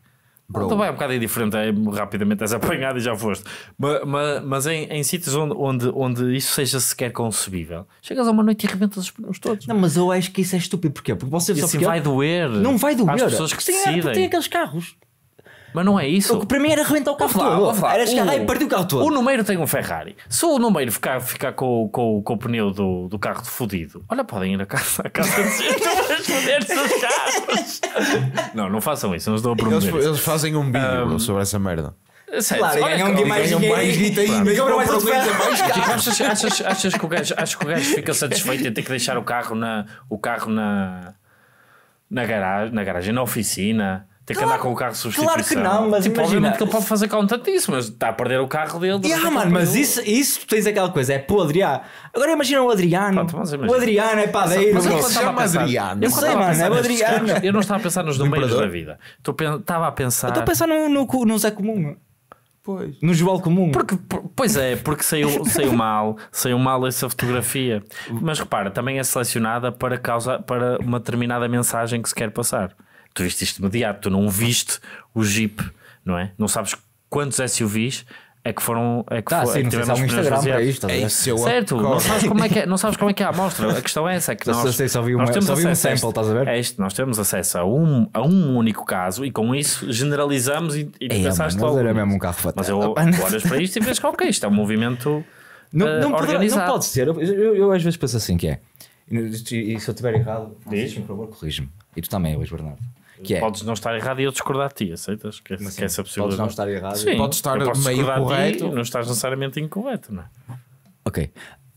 A: Bro. Dubai é um bocado indiferente, é, rapidamente és apanhado e já foste. Mas, mas, mas em, em sítios onde, onde, onde isso seja sequer concebível, chegas a uma noite e arrebentas
B: os pneus todos. Não, mas eu acho que isso é estúpido. Porquê? Porque você e assim vai doer.
A: Não vai doer. As pessoas que têm
B: aqueles carros.
A: Mas não é isso. O que para
B: mim era arrebentar o carro todo. era chegar e partir o
A: carro todo. O número tem um Ferrari. Se o número ficar, ficar com, com, com o pneu do, do carro fodido, olha, podem ir a casa, a casa de os [laughs] carros. Não, não façam isso, não estou a prometer. Eles, eles fazem um vídeo um, sobre essa merda. Certo. achas, que o gajo, achas que o gajo fica satisfeito em ter que deixar o carro na, o carro na, na, garagem, na garagem, na oficina? Tem claro, que andar com o carro substituível. Claro que não, mas tipo, imagina. Obviamente que ele pode fazer conta disso, mas está a perder o carro dele. Yeah, mano, mas isso, isso tens aquela coisa, é o Adriano Agora imagina o Adriano. Pronto, O Adriano é padeiro. Mas, mas eu não Adriano. Eu sei, mano, é o Adriano. Eu não estava a pensar nos domingos da vida. Estava a pensar. Estou a pensar
B: no, no, no Zé Comum. Pois.
A: No João Comum. Porque, pois é, porque saiu, saiu mal, saiu mal essa fotografia. Mas repara, também é selecionada para, causa, para uma determinada mensagem que se quer passar tu viste isto imediato, tu não viste o Jeep, não é? Não sabes quantos SUVs é que foram é que tá, foi, sim, é que tivemos um Instagram para isto, é isso, certo não sabes como é que é, não sabes como é que é a amostra a questão é essa é que nós, nós, nós temos acesso um sample, estás a ver? É nós temos acesso a um, a um único caso e com isso generalizamos e, e Ei, é, pensaste mano, logo
B: era mesmo um carro fatal. mas eu, tu [laughs] olhas para isto e
A: vês que ok isto é um
B: movimento não, uh, não, organizado. Poderá, não pode ser eu, eu, eu, às vezes penso assim que é e, se eu estiver errado diz-me por favor corrige-me e tu também hoje Bernardo
A: que é, podes não estar errado e eu discordar de ti, aceitas? Que, é- que é essa possibilidade. Podes não estar errado, sim, podes estar meio correto. não estás necessariamente incorreto, não é?
B: Ok.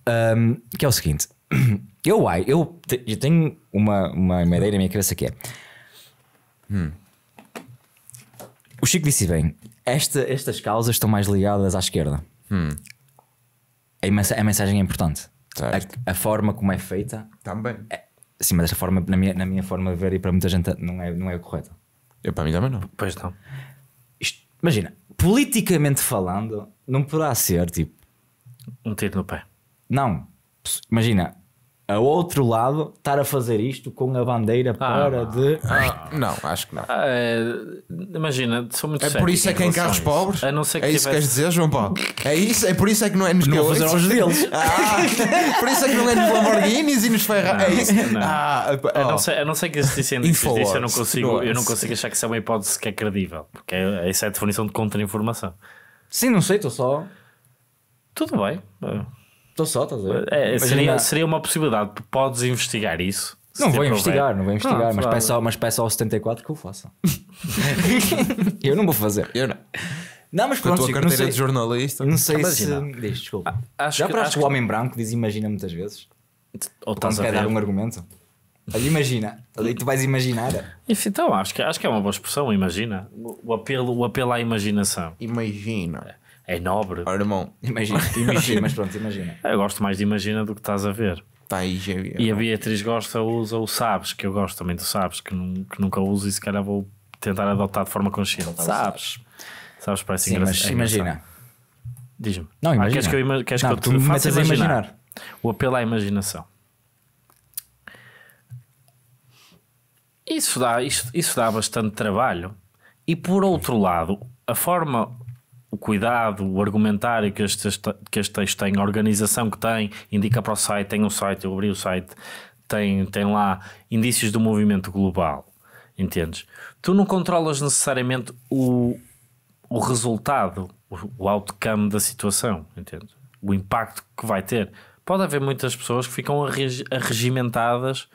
B: Um, que é o seguinte: [clears throat] eu, eu, eu tenho uma, uma, uma ideia na minha cabeça que é. Hum. O Chico disse bem: esta, estas causas estão mais ligadas à esquerda. Hum. A, a mensagem é importante. A, a, forma como é feita também é, Sim, mas esta forma, na minha, na minha forma de ver, e para muita gente não é, não é correta. Eu, para mim também não. Pois não. Isto, imagina, politicamente falando, não poderá ser tipo. Um tiro no pé. Não. Imagina, a outro lado estar a fazer isto com a bandeira para ah, de. Ah,
A: não, acho que não. Ah, é, imagina, sou muito É por isso é que em carros pobres. A não ser que é isso que queres dizer, João Paulo? É isso? É por isso é que não é nos teus. fazer os deles. [laughs] Ah, por isso é que não é nos Lamborghinis e nos Ferrari. É isso? Não. Ah, oh. a, não oh. ser, a não ser que existissem disso, eu não, consigo, eu não consigo achar que isso é uma hipótese que é credível. Porque é, essa é a definição de contra-informação. Sim, não sei, estou só. Tudo bem. Eh, Estou só, estás a ver? É, é seria, seria uma possibilidade. podes investigar isso. Não vou, investigar, não vou investigar, não vou investigar,
B: mas, peço, ao, 74 que eu faça.
A: [laughs] eu não vou fazer. Eu não. Não, mas pronto, a tua carteira não sei, de jornalista. Não sei se. Diz,
B: desculpa. Acho Já que, que o homem branco diz imagina muitas vezes. Ou estás quer dar um
A: argumento? ali imagina. Ali tu vais imaginar. Enfim, então, acho que, acho que é uma boa expressão, imagina. O apelo, o apelo à imaginação. Imagina. É. É nobre. Ora, irmão, imagina. [laughs] Imagina, mas pronto, imagina. Eu gosto mais de imagina do que estás a ver. Tá aí, já vi, e a Beatriz gosta, usa o sabes, que eu gosto também do sabes, que, que nunca uso e se calhar vou tentar adotar de forma consciente. Sabes? Sabes, sabes parece Sim, engraçado. Mas imagina. Diz-me. Não, ah, imagina. Ah, queres que eu, queres não, que eu te faça imaginar. imaginar? O apelo à imaginação. Isso dá, isso, isso dá bastante trabalho. E por outro lado, a forma o cuidado, o argumentário que este, que este texto tem, a organização que tem, indica para o site, tem um site, eu abri o site, tem, tem lá indícios do movimento global, entendes? Tu não controlas necessariamente o, o resultado, o outcome da situação, entende? O impacto que vai ter. Pode haver muitas pessoas que ficam arregimentadas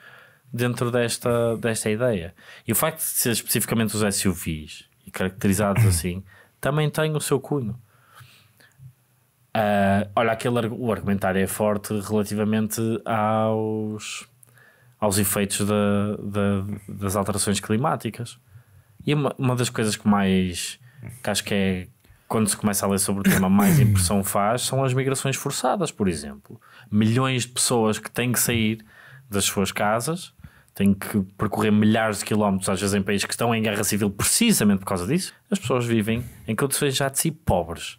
A: dentro desta, desta ideia. E o facto de ser especificamente os SUVs e caracterizados [coughs] assim também tem o seu cunho. Uh, olha, aquele, o argumentário é forte relativamente aos, aos efeitos da, das alterações climáticas. E uma, uma das coisas que mais que acho que é quando se começa a ler sobre o tema, mais impressão [coughs] faz são as migrações forçadas, por exemplo. Milhões de pessoas que têm que sair das suas casas tenho que percorrer milhares de quilómetros, às vezes em países que estão em guerra civil precisamente por causa disso. As pessoas vivem em condições já de si pobres.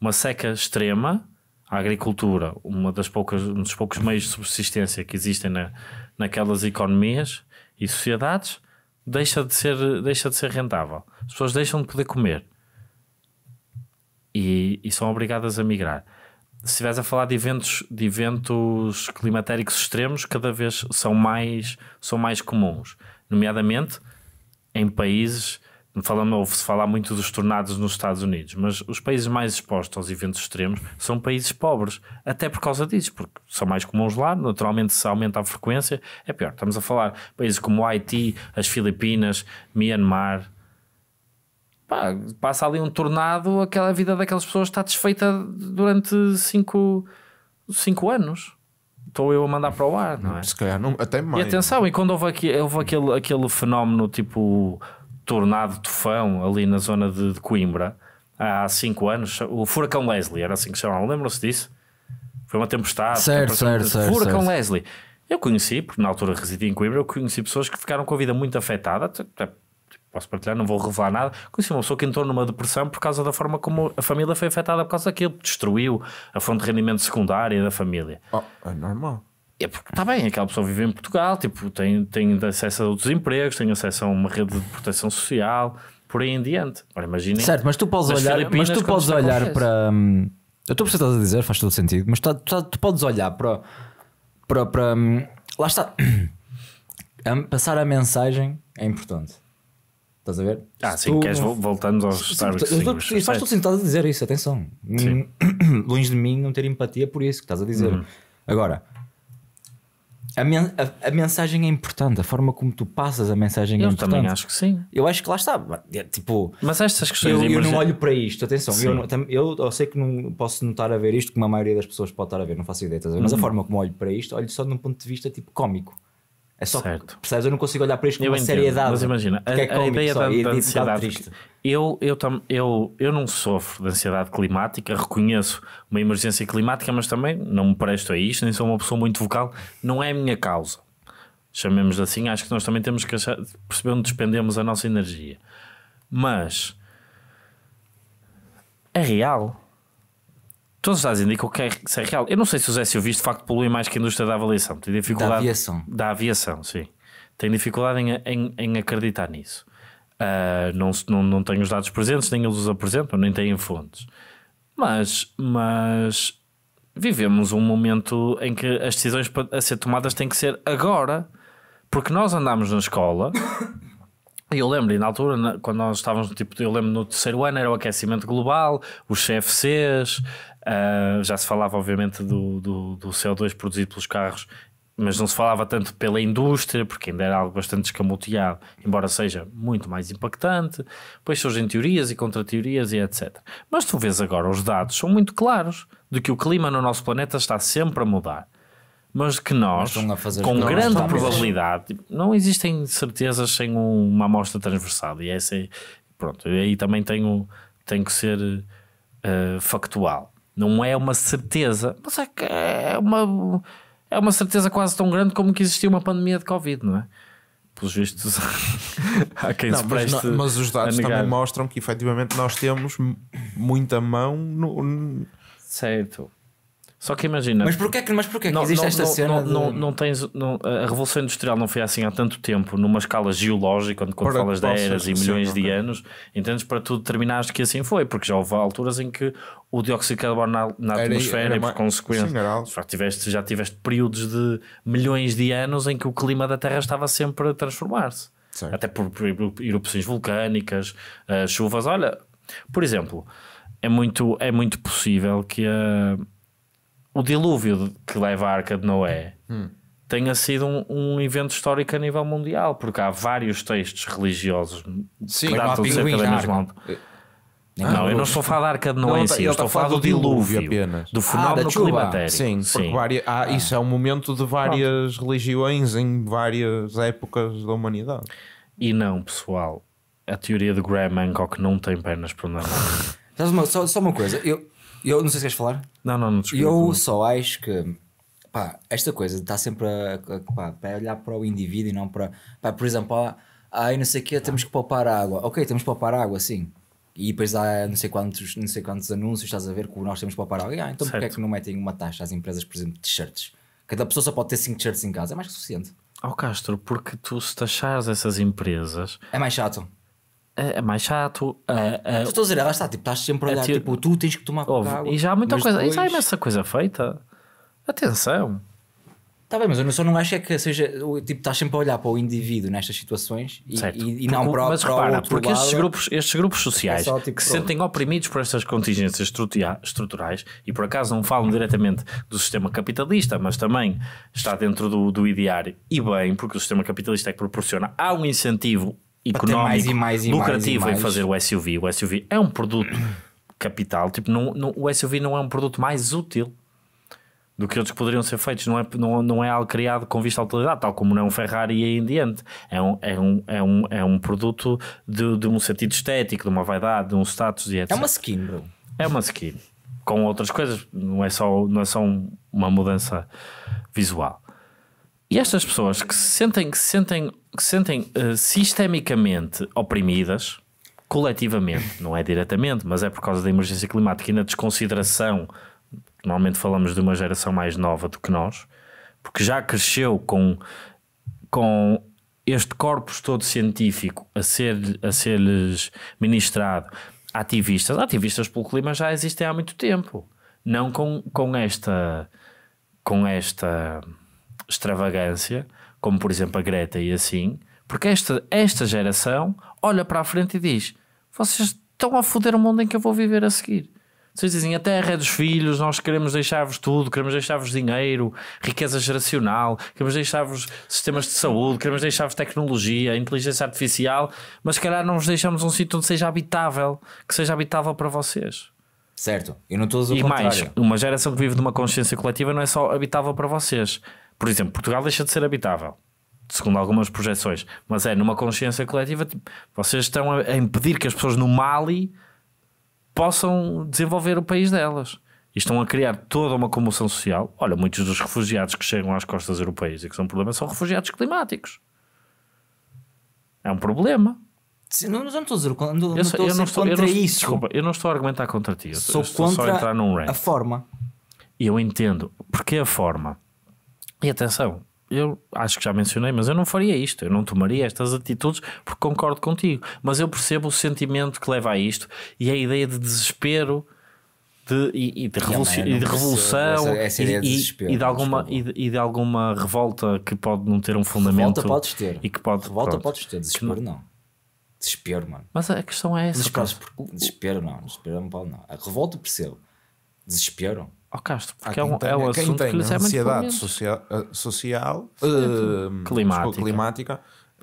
A: Uma seca extrema, a agricultura, uma das poucas, um dos poucos meios de subsistência que existem na, naquelas economias e sociedades, deixa de, ser, deixa de ser rentável. As pessoas deixam de poder comer e, e são obrigadas a migrar se estivesse a falar de eventos, de eventos climatéricos extremos, cada vez são mais, são mais comuns, nomeadamente em países. Falando, ouve-se falar muito dos tornados nos Estados Unidos, mas os países mais expostos aos eventos extremos são países pobres, até por causa disso, porque são mais comuns lá, naturalmente se aumenta a frequência, é pior. Estamos a falar países como o Haiti, as Filipinas, Myanmar, pá, passa ali um tornado, aquela vida daquelas pessoas está desfeita durante 5 anos. Estou eu a mandar para o ar,
B: não é? Se calhar, não, até
A: mais. E atenção, e quando houve, aqui, houve aquele, aquele fenómeno tipo tornado, tufão, ali na zona de, de Coimbra, há 5 anos, o furacão Leslie, era assim que se chamava lembram-se disso? Foi uma tempestade. Certo, certo, certo. Furacão certo. Leslie. Eu conheci, porque na altura residia em Coimbra, eu conheci pessoas que ficaram com a vida muito afetada, até posso partilhar, não vou revelar nada. Conheci assim, uma pessoa que entrou numa depressão por causa da forma como a família foi afetada por causa daquilo. Destruiu a fonte de rendimento secundária da família. Oh, é normal. É porque está bem, aquela pessoa vive em Portugal, tipo, tem, tem acesso a outros empregos, tem acesso a uma rede de proteção social, por aí em diante. Ora, imaginem. Certo, mas tu podes mas olhar, mas tu podes olhar para.
B: Hum, eu estou a perceber estás a dizer, faz todo sentido, mas tu, tá, tu, tá, tu podes olhar para, para, para. Hum, lá está. [clears throat] Hum, passar a mensagem é importante. Estás a ver? Ah, se sim, tu... queres, voltarmos aos sim, Star Wars. Eu estou sentado a dizer isso, atenção. Sim. Hum, [coughs] longe de mim não ter empatia por isso que estás a dizer. Uhum. Agora, a, men a, a, mensagem é importante, a forma como tu passas a mensagem é eu é importante. Eu também acho que sim. Eu acho que lá está. É, tipo, Mas estas questões. Eu, eu não olho para isto, atenção. Eu, eu, eu sei que não posso notar a ver isto, como a maioria das pessoas pode estar a ver, não faço ideia, estás a ver? Mas a uhum. forma como olho para isto, olho só de um ponto de vista tipo cómico. É só certo. percebes? Eu não consigo olhar para isto com eu uma entendo, seriedade. Mas imagina, a, é a, ideia só, da, da ansiedade.
A: Triste. Eu, eu, tam, eu, eu não sofro de ansiedade climática, reconheço uma emergência climática, mas também não me presto a isto, nem sou uma pessoa muito vocal, não é a minha causa. Chamemos assim, acho que nós também temos que achar, perceber onde despendemos a nossa energia. Mas é real Todos os dados indicam que é, que é real. Eu não sei se os SUVs de facto poluem mais que a indústria da avaliação. Tem dificuldade, da aviação. Da aviação, sim. Tem dificuldade em, em, em acreditar nisso. Uh, não, não, não tenho os dados presentes, nem eles os apresentam, nem têm fontes. Mas, mas vivemos um momento em que as decisões a ser tomadas têm que ser agora. Porque nós andámos na escola [coughs] eu lembro, e na altura, quando nós estávamos, tipo, eu lembro no terceiro ano, era o aquecimento global, os CFCs, Uh, já se falava, obviamente, do, do, do, CO2 produzido pelos carros, mas não se falava tanto pela indústria, porque ainda era algo bastante escamoteado, embora seja muito mais impactante. Depois surgem teorias e contra-teorias e etc. Mas tu vês agora, os dados são muito claros de que o clima no nosso planeta está sempre a mudar mas que nós, mas com grande probabilidade, não existem certezas sem uma amostra transversal. E essa é, pronto, aí também tenho, tenho que ser uh, factual. Não é uma certeza, mas é, que é, uma, é uma certeza quase tão grande como que existia uma pandemia de Covid, não é? Pelos vistos, [laughs] há quem não, se preste mas, não, mas os dados também mostram que efetivamente nós temos muita mão no. Certo. Só que imagina. Mas porquê
B: que, mas porquê que não, existe não, esta não, cena? Não, de... não,
A: não tens, a Revolução Industrial não foi assim há tanto tempo, numa escala geológica, onde quando falas de eras e milhões de anos, entendes? Para tu determinaste que assim foi, porque já houve alturas em que o dióxido de carbono na, na era, atmosfera era e por mais, consequência sim, já tiveste, já tiveste períodos de milhões de anos em que o clima da Terra estava sempre a transformar-se. Até por, por erupções vulcânicas, uh, chuvas. Olha, por exemplo, é muito, é muito possível que a. Uh, o dilúvio que leva a Arca de Noé hum. tenha sido um, um, evento histórico a nível mundial, porque há vários textos religiosos Sim, que tratam cerca da mesma... Não, é. não, ah, eu não estou a falar da Arca de Noé, em si, eu estou a falar do dilúvio, apenas. do ah, fenómeno ah, climatérico. Sim, sim. ah, isso é um momento de várias Pronto. religiões em várias épocas da humanidade. E não, pessoal, a teoria de Graham Hancock não tem pernas para andar.
B: [laughs] só, só uma coisa, eu, eu não sei se queres falar. Não, não, não desculpa. Eu só acho que pá, esta coisa está sempre a, a, pá, a, olhar para o indivíduo e não para. Pá, por exemplo, há, aí não sei o que, temos que poupar água. Ok, temos que poupar água, sim. E depois há não sei quantos, não sei quantos anúncios, estás a ver, que nós temos que poupar água. Ah, então porquê é que não metem uma taxa às empresas, por exemplo, de t-shirts? Cada pessoa só pode ter 5 t-shirts em casa, é mais que suficiente.
A: Ó oh, Castro, porque tu se taxares essas empresas. É mais chato. É, é mais chato. É, é, estou a dizer, lá está, tipo, estás sempre a é olhar, tipo, tu tens que tomar cuidado. E já há muita coisa, depois... e já há imensa coisa feita. Atenção. Está bem, mas eu só não
B: acho é que seja, tipo, estás sempre a olhar para o indivíduo nestas situações e,
A: e, e não para, mas para repara, porque lado, estes grupos, estes grupos sociais é tipo que se sentem oprimidos por estas contingências estruturais e por acaso não falam diretamente do sistema capitalista, mas também está dentro do, do ideário e bem, porque o sistema capitalista é que proporciona há um incentivo económico, mais e mais e lucrativo mais e em fazer o SUV. O SUV é um produto [coughs] capital, tipo, não, não, o SUV não é um produto mais útil do que outros que poderiam ser feitos, não é, não, não é algo criado com vista à utilidade, tal como não é um Ferrari e aí em diante. É um, é um, é um, é um produto de, de um sentido estético, de uma vaidade, de um status e etc. É uma skin, bro. É uma skin. Com outras coisas, não é só, não é só uma mudança visual. E estas pessoas que se sentem, que se sentem, que se sentem uh, sistemicamente oprimidas, coletivamente, não é diretamente, mas é por causa da emergência climática e na desconsideração, normalmente falamos de uma geração mais nova do que nós, porque já cresceu com, com este corpus todo científico a ser-lhes a ser ministrado. Ativistas, ativistas pelo clima já existem há muito tempo, não com, com esta. com esta extravagância, como por exemplo a Greta e assim, porque esta, esta geração olha para a frente e diz: vocês estão a foder o mundo em que eu vou viver a seguir. Vocês dizem, a terra é dos filhos, nós queremos deixar-vos tudo, queremos deixar-vos dinheiro, riqueza geracional, queremos deixar-vos sistemas de saúde, queremos deixar-vos tecnologia, inteligência artificial, mas se calhar não vos deixamos um sítio onde seja habitável, que seja habitável para vocês. Certo, e não estou a o E contrário. mais, uma geração que vive de uma consciência coletiva não é só habitável para vocês, por exemplo, Portugal deixa de ser habitável, segundo algumas projeções, mas é numa consciência coletiva, tipo, vocês estão a impedir que as pessoas no Mali possam desenvolver o país delas. E estão a criar toda uma comoção social. Olha, muitos dos refugiados que chegam às costas europeias e que são um problema são refugiados climáticos. É um problema. não,
B: não estou a dizer, não, não eu, estou eu não estou, contra eu não, isso.
A: Desculpa, eu não estou a argumentar contra ti. Eu sou estou contra só a entrar num range. a forma. E eu entendo. Porque a forma? E atenção, eu acho que já mencionei, mas eu não faria isto, eu não tomaria estas atitudes porque concordo contigo. Mas eu percebo o sentimento que leva a isto e a ideia de desespero de, e, e, de, revolução, e de revolução essa, essa e, de e, de alguma, de, e, de, alguma revolta que pode não ter um fundamento. Revolta podes ter. E que pode, revolta pronto, podes ter, desespero não. Desespero, mano. Mas a questão é essa. Desespero,
B: desespero não, desespero não pode não. A revolta percebo. Desespero
A: ao Castro, porque é um, tem, é um assunto tem que lhes é ansiedade eh,
B: social, social uh,
A: eh, climática. Desculpa, climática.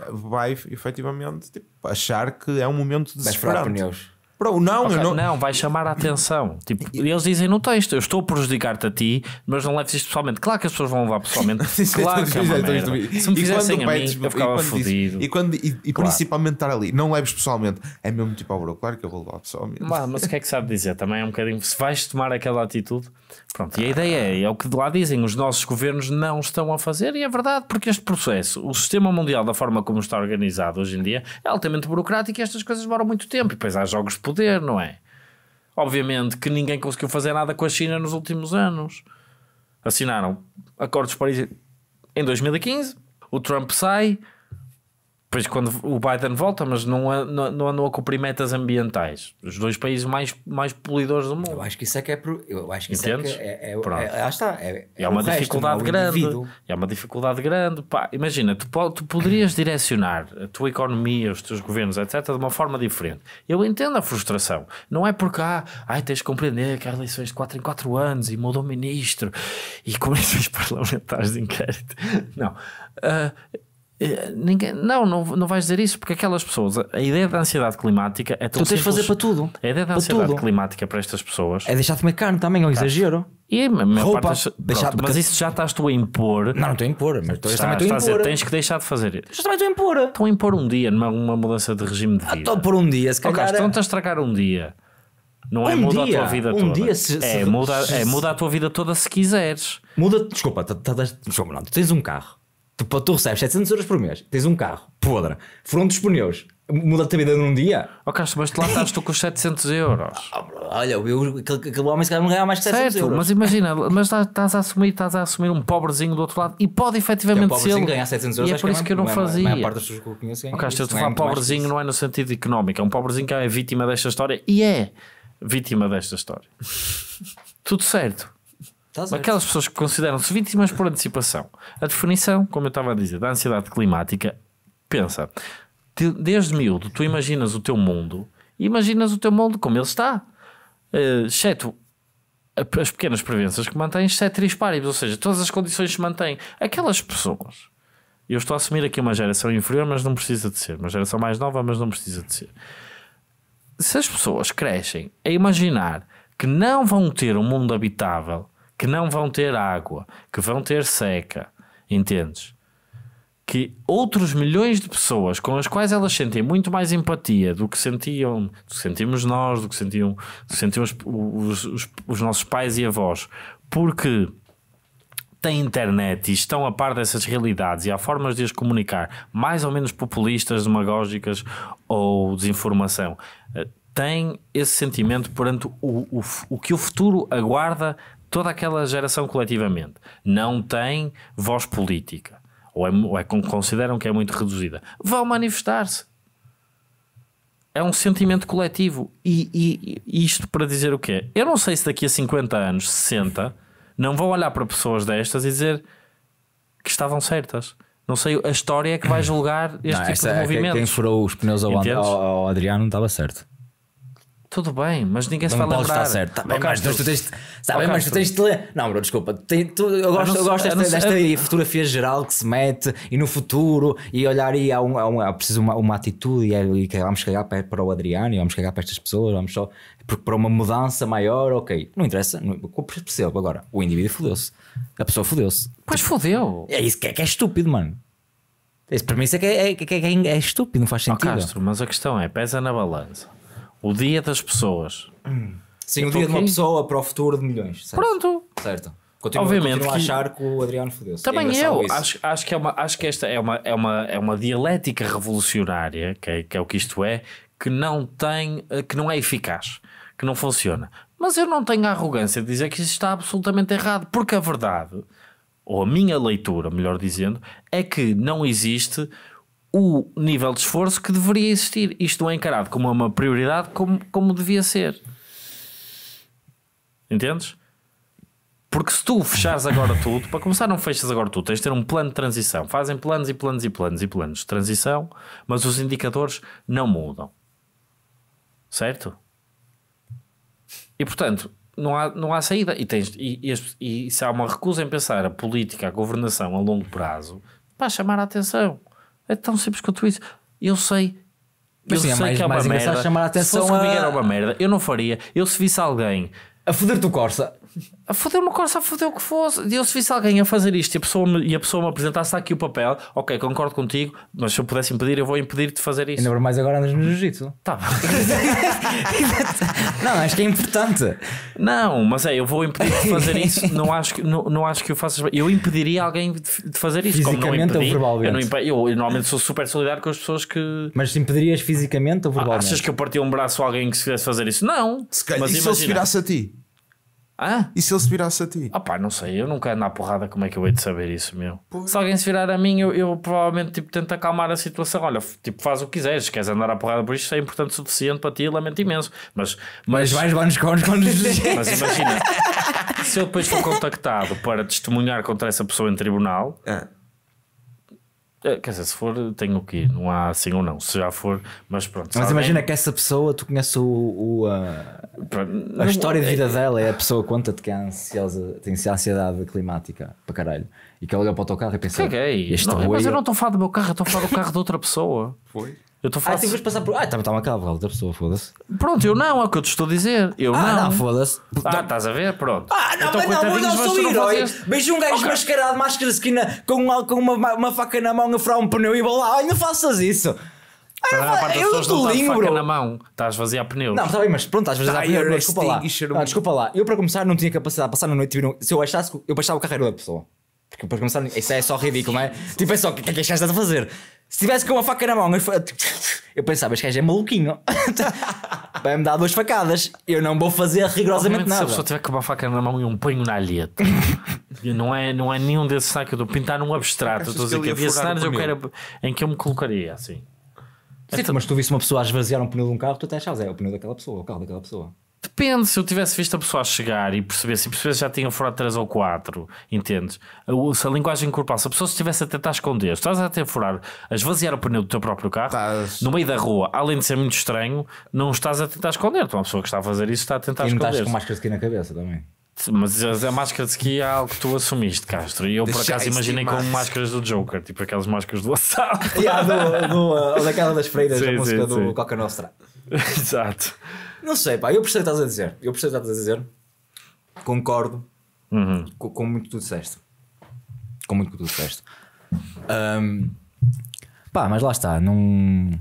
A: vai efetivamente tipo, achar que é um momento de Bro, não, okay, não... não, vai chamar a atenção. Tipo, eles dizem no texto: Eu estou a prejudicar-te a ti, mas não leves isto pessoalmente. Claro que as pessoas vão levar pessoalmente. [laughs] claro que é uma merda. Se me fizessem a mim, eu ficava fodido. E, quando, e, e claro. principalmente estar ali, não leves pessoalmente. É mesmo tipo, oh, bro, claro que eu vou levar pessoalmente. Mas, mas o que é que sabe dizer? Também é um bocadinho. Se vais tomar aquela atitude, Pronto, e a ideia é, é o que de lá dizem, os nossos governos não estão a fazer, e é verdade, porque este processo, o sistema mundial, da forma como está organizado hoje em dia, é altamente burocrático e estas coisas demoram muito tempo, e depois há jogos de poder, não é? Obviamente que ninguém conseguiu fazer nada com a China nos últimos anos. Assinaram acordos de Paris em 2015, o Trump sai, depois, quando o Biden volta, mas não, não, não andou a cumprir metas ambientais. Os dois países mais, mais poluidores do mundo. Eu acho que isso é que é. Pro, eu acho que Entendes? isso é que é. é, Pronto. é, está.
B: É, é, é uma resto, dificuldade grande.
A: É uma dificuldade grande. Pá, imagina, tu, tu poderias direcionar a tua economia, os teus governos, etc., de uma forma diferente. Eu entendo a frustração. Não é porque há. Ah, ai, tens de compreender que há eleições de 4 em 4 anos e mudou ministro e comissões [laughs] parlamentares de inquérito. Não. Uh, eh, ninguém, não, não, não vais dizer isso, porque aquelas pessoas, a ideia da ansiedade climática é tão Tu tens fazer para
B: tudo. A ideia da ansiedade tudo.
A: climática para estas pessoas é
B: deixar de comer carne também, é um tá. exagero. E a Roupa, parte, pronto, mas isso já
A: estás tu a impor. Não, não estou a impor, mas estás, estou a impor. tens que deixar de fazer isso. também estou a impor. Estão a impor um dia numa uma mudança de regime de ah, vida. Ah, então estou por um dia, se calhar. estão-te a estragar um dia. Não é um é mudar a tua vida um toda. Dia se, é, se, muda, é, se, é muda
B: a tua vida toda se quiseres. Muda, desculpa, tá, tá, tá desculpa não, tu tens um carro Tu, tu recebes 700 euros por mês, tens um carro, podre, foram dos pneus, muda-te a vida num dia. Oh, Castro, mas lá estás tu com os 700 euros. Ah, olha, eu, aquele, aquele homem se calhar não ganhar mais que 700 certo, euros. mas imagina,
A: mas estás a assumir, estás a assumir um pobrezinho do outro lado e pode efetivamente ser. É um pobrezinho ganhar 700 euros, e é por isso que, é que eu não é fazia. A maior parte das pessoas que eu conheço ganha. Oh, Castro, pobrezinho, não é no sentido económico, é um pobrezinho que é vítima desta história e é vítima desta história. [laughs] Tudo certo aquelas pessoas que consideram-se vítimas por antecipação. A definição, como eu estava a dizer, da ansiedade climática, pensa, desde miúdo tu imaginas o teu mundo, imaginas o teu mundo como ele está, uh, exceto as pequenas prevenças que mantens ceteris paribus, ou seja, todas as condições se mantêm. Aquelas pessoas, eu estou a assumir aqui uma geração inferior, mas não precisa de ser, uma geração mais nova, mas não precisa de ser. Se as pessoas crescem a imaginar que não vão ter um mundo habitável que não vão ter água, que vão ter seca, entendes? Que outros milhões de pessoas com as quais elas sentem muito mais empatia do que sentiam, do que sentimos nós, do que sentiam, do que sentiam os, os, os, os nossos pais e avós, porque têm internet e estão a par dessas realidades e há formas de as comunicar, mais ou menos populistas, demagógicas ou desinformação, eh, têm esse sentimento perante o, o, o que o futuro aguarda toda aquela geração coletivamente, não tem voz política, ou é, ou é consideram que é muito reduzida, vão manifestar-se. É um sentimento coletivo. E, e, e, isto para dizer o quê? Eu não sei se daqui a 50 anos, 60, não vão olhar para pessoas destas e dizer que estavam certas. Não sei, a história é que vai julgar este não, tipo de é movimento. quem
B: furou os pneus ao, ao, ao Adriano não estava certo.
A: Tudo bem, mas ninguém se não vai lembrar. Não certo. Tá bem, mas, mas tu tens, sabe, mas tu tens de
B: ler. Não, bro, desculpa. Tem, tu, eu gosto, eu gosto desta, desta fotografia geral que se mete e no futuro e olhar e há, um, há, um, há preciso uma, uma atitude e, é, e vamos cagar para, para o Adriano e vamos cagar para estas pessoas, vamos só para uma mudança maior, ok. Não interessa, não, percebo agora. O indivíduo fodeu-se. A pessoa fodeu-se. Pois fodeu. É isso que é, que é estúpido, mano. É isso, para mim isso é, é, é que é, que é, é estúpido, não faz sentido. Oh, Castro,
A: mas a questão é, pesa na balança o dia das pessoas. Sim, Eu o dia de uma
B: pessoa para o futuro de milhões. Certo? Pronto.
A: Certo. Continuo, Obviamente continuo a achar que o Adriano
B: fodeu-se. Também É eu. Acho,
A: acho, que é uma, acho que esta é uma, é uma, é uma dialética revolucionária, que é, que é o que isto é, que não tem, que não é eficaz, que não funciona. Mas eu não tenho a arrogância de dizer que isso está absolutamente errado, porque a verdade, ou a minha leitura, melhor dizendo, é que não existe o nível de esforço que deveria existir. Isto é encarado como uma prioridade, como, como devia ser. Entendes? Porque se tu fechares agora tudo, para começar, não fechas agora tudo, tens de ter um plano de transição. Fazem planos e planos e planos e planos de transição, mas os indicadores não mudam. Certo? E portanto, não há, não há saída. E, tens, e, e, e se há uma recusa em pensar a política, a governação a longo prazo, para chamar a atenção. É tão simples quanto isso. Eu sei. Mas eu sim, é sei é mais, que é uma merda. Chamar a atenção se fosse a... comigo era uma merda. Eu não faria. Eu se visse alguém... A foder-te o Corsa. A foder uma coisa, a foder o que fosse. E eu se visse alguém a fazer isto e a pessoa me, e a pessoa me apresentasse aqui o papel, ok, concordo contigo, mas se eu pudesse impedir, eu vou impedir-te de fazer isto Ainda mais agora andas no jiu-jitsu. Tá. [laughs] não, acho que é importante. Não, mas é, eu vou impedir-te de fazer [laughs] isso, não acho, que, não, não acho que o faças. Eu impediria alguém de, fazer isso. Fisicamente impedi, ou verbalmente? Eu, impedi, eu, normalmente sou super solidário com as pessoas que. Mas impedirias fisicamente ou ah, verbalmente? Achas que eu parti um braço a alguém que se quisesse fazer isso? Não. Se calhar, mas e se ele se virasse a ti? E se ele se virasse a ti? Ah pá, não sei, eu nunca ando à porrada, como é que eu hei de saber isso, meu? Se alguém se virar a mim, eu, eu, provavelmente tipo, tento acalmar a situação. Olha, tipo, faz o que quiseres, queres andar à porrada por isto, é importante o suficiente para ti, lamento imenso. Mas, mas... mas vais lá nos
B: cones quando Mas imagina,
A: se eu depois for contactado para testemunhar contra essa pessoa em tribunal... Ah é, quer dizer, se for, tenho o quê? Não há sim ou não. Se já for, mas pronto. Mas alguém... imagina
B: que essa pessoa, tu conheces o, o a, não, a história de é- vida é...
A: dela, é a pessoa conta-te
B: que é ansiosa, tem ansiedade climática para caralho. E que ela olhou para o teu carro e pensa: é Este não, Mas eu não
A: estou a falar do meu carro, estou a falar do carro de outra pessoa.
B: Foi. Eu estou ah, fácil. Ah, sim, vais passar por. Ah, também está-me a calar
A: outra pessoa, foda-se. Pronto, eu não, é o que eu te estou a dizer. Eu ah, não. não foda-se. Ah, estás a ver? Pronto.
B: Ah, não, então, mas não, mas não sou herói. Vejo um gajo okay. mascarado, máscara de esquina, com, uma, com uma, uma faca na mão, a furar um pneu e vou lá, ai, não faças isso. Ah, eu, parte eu das não tá estou faca na
A: mão, estás a vaziar pneus. Não, está bem, mas pronto, estás a vaziar tá, pneus. Desculpa lá. Ah,
B: desculpa lá. Eu, para começar, não tinha capacidade de passar na noite. Se eu achasse, eu baixava o carreiro da pessoa. Porque para começar, isso é só ridículo, não é? Tipo, é só, o que é que este gajo está a fazer? Se tivesse com uma faca na mão, eu, [laughs] pensava, este gajo é maluquinho. [laughs] Vai-me dar duas facadas. Eu não vou fazer rigorosamente nada. Se a pessoa
A: tiver com uma faca na mão e um punho na alheta, não, é, não é nenhum desses que Eu estou pintar num abstrato. Estou a dizer que havia cenários eu quero, em que eu me colocaria assim.
B: Sim, é mas tu viste uma pessoa a esvaziar um pneu de um carro, tu até achas, é o pneu daquela pessoa, o carro daquela pessoa.
A: Depende, se eu tivesse visto a pessoa chegar e perceber, se percebesse já tinha furado 3 ou 4, entendes? Se a linguagem corporal, se a pessoa estivesse a tentar esconder, estás a tentar furar, a esvaziar o pneu do teu próprio carro, estás... no meio da rua, além de ser muito estranho, não estás a tentar esconder. Então, uma pessoa que está a fazer isso está a tentar esconder. E não estás com máscara
B: de ski na cabeça também.
A: Mas a máscara de ski é algo que tu assumiste, Castro. E eu por acaso imaginei como máscaras do Joker, tipo aquelas máscaras do WhatsApp. Yeah,
B: [laughs] daquela das freiras, sim, da música sim, do sim. Coca Nostra. [laughs] Exato. Não sei, pá, eu percebo o que estás a dizer. Eu percebo o que estás a dizer. Concordo uhum. com, com, muito que tu disseste. Com muito que tu disseste. Um, pá, mas lá está, não.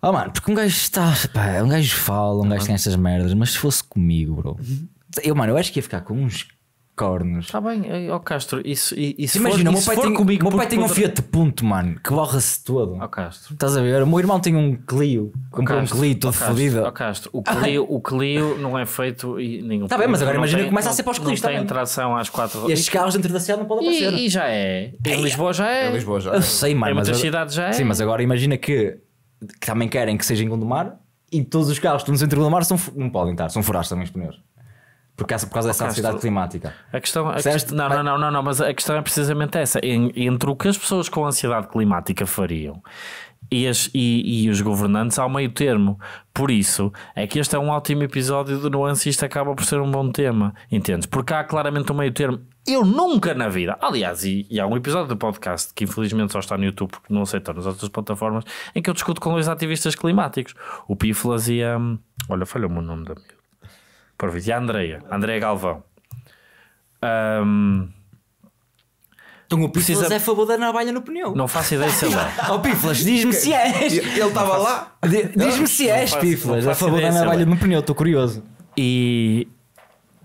B: Oh mano, porque um gajo está. Pá, um gajo fala, um uhum. gajo tem estas merdas, mas se fosse comigo, bro. Uhum. Eu, mano, eu acho que ia ficar com uns cornos.
A: Está bem, eh, ó oh Castro, isso, isso Imagina, for, isso meu pai, tem, comigo meu pai tem um Fiat
B: Punto, mano, que borra-se todo. Ó oh Castro. Estás a ver? O meu irmão tem um Clio,
A: comprou oh um Clio todo fodido. Ó Castro, o Clio, o Clio não é feito e nenhum. Está bem, mas agora imagina que começa a ser para os Clios. Não tá tem tração às quatro rodas. E os carros
B: dentro da cidade não podem aparecer. E, e já é. Em é, Lisboa já é. Em é. Lisboa já é. Eu sei, mano. Em muitas cidades já é. Sim, mas agora imagina que, que também querem que seja em Gondomar e todos os carros que estão no centro do Gondomar são, não podem estar, são furados também os pneus por causa, é por causa dessa ansiedade climática.
A: A questão, a questão não, não, não, não, mas a questão é precisamente essa. Entre o que as pessoas com ansiedade climática fariam e, as, e, e os governantes há um meio termo. Por isso é que este é um ótimo episódio do Nuance e isto acaba por ser um bom tema. Entendes? Porque há claramente um meio termo. Eu nunca na vida, aliás, e, e há um episódio do podcast que infelizmente só está no YouTube porque não aceita nas outras plataformas, em que eu discuto com dois ativistas climáticos, o Pífolas e a. Olha, falhou-me o nome da minha. Por E a Andreia, Andreia Galvão. Um, então o Piflas precisa... é favor
B: da navalha no pneu. Não faço ideia se ele é. oh [laughs] Piflas, diz-me se és. Ele estava
A: lá. Diz-me se és, Piflas, a favor da é navalha no pneu, estou curioso. E,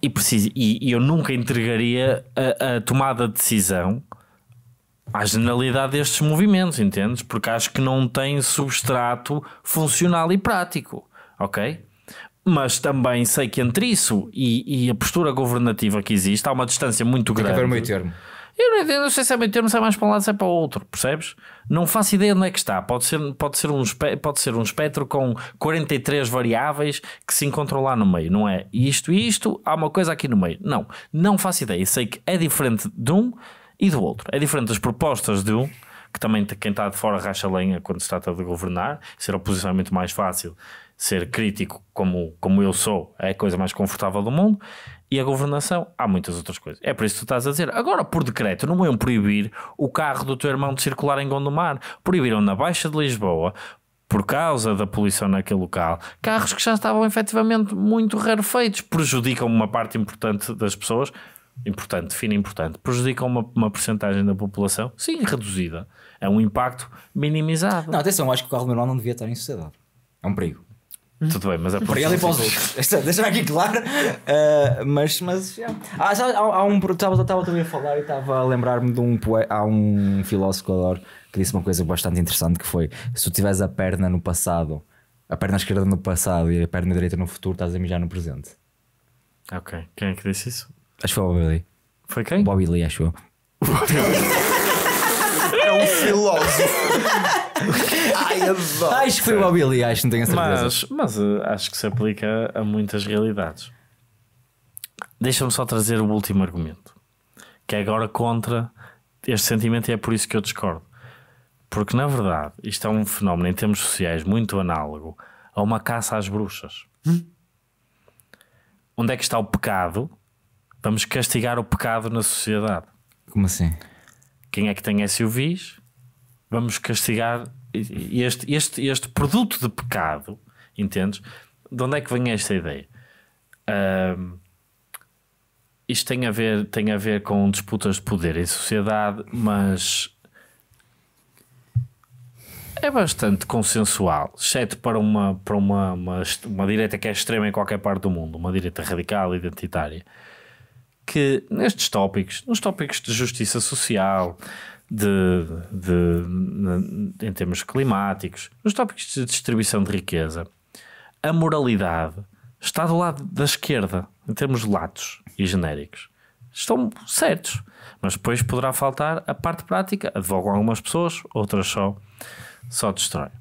A: e, preciso, e, eu nunca entregaria a, a, tomada de decisão à generalidade destes movimentos, entendes? Porque acho que não tem substrato funcional e prático, ok? mas também sei que entre isso e, e, a postura governativa que existe há uma distância muito grande. Tem que haver meio termo. Eu não, é eu não sei se é meio termo, se é mais para um lado, se é para o outro, percebes? Não faço ideia onde é que está. Pode ser, pode ser, um, pode ser um espectro com 43 variáveis que se encontram lá no meio, não é? Isto e isto, há uma coisa aqui no meio. Não, não faço ideia. Sei que é diferente de um e do outro. É diferente das propostas de um, que também quem está de fora racha lenha quando se trata de governar, ser oposição é muito mais fácil ser crítico como, como eu sou é a coisa mais confortável do mundo e a governação, há muitas outras coisas. É por isso que tu estás a dizer. Agora, por decreto, não iam proibir o carro do teu irmão de circular em Gondomar. Proibiram na Baixa de Lisboa, por causa da poluição naquele local, carros que já estavam efetivamente muito rarefeitos. Prejudicam uma parte importante das pessoas. Importante, fina importante. Prejudicam uma, uma porcentagem da população, sim, reduzida. É um impacto minimizado. Não, atenção, acho que o carro do meu irmão não devia estar em sociedade. É um perigo. Uhum. Tudo bem, mas é para Obrigado e para os outros. Deixa aqui claro. Uh, mas,
B: mas yeah. ah, sabe, há, há um. Estava, estava também a falar e estava a lembrar-me de um Há um filósofo que adoro que disse uma coisa bastante interessante que foi: se tu tiveres a perna no passado, a perna esquerda no passado e a perna direita no futuro, estás a mijar no presente.
A: Ok. Quem é
B: que disse isso? Acho que foi o Bobby Lee. Foi quem? Bobby Lee, acho eu.
A: [laughs] era um filósofo. [laughs] Ai, adoro. Acho que foi o Billy, acho, não tenho a certeza. Mas, mas uh, acho que se aplica a muitas realidades. Deixa-me só trazer o último argumento, que é agora contra este sentimento e é por isso que eu discordo. Porque, na verdade, isto é um fenómeno em termos sociais muito análogo a uma caça às bruxas. Hum? Onde é que está o pecado? Vamos castigar o pecado na sociedade. Como assim? quem é que tem SUVs, vamos castigar este, este, este produto de pecado, entendes? De onde é que vem esta ideia? Um, isto tem a, ver, tem a ver com disputas de poder em sociedade, mas é bastante consensual, exceto para uma, para uma, uma, uma direita que é extrema em qualquer parte do mundo, uma direita radical, identitária que nestes tópicos, nos tópicos de justiça social, de, de, de, em termos climáticos, nos tópicos de distribuição de riqueza, a moralidade está do lado da esquerda, em termos latos e genéricos. Estão certos, mas depois poderá faltar a parte prática, advogam algumas pessoas, outras só, só destroem.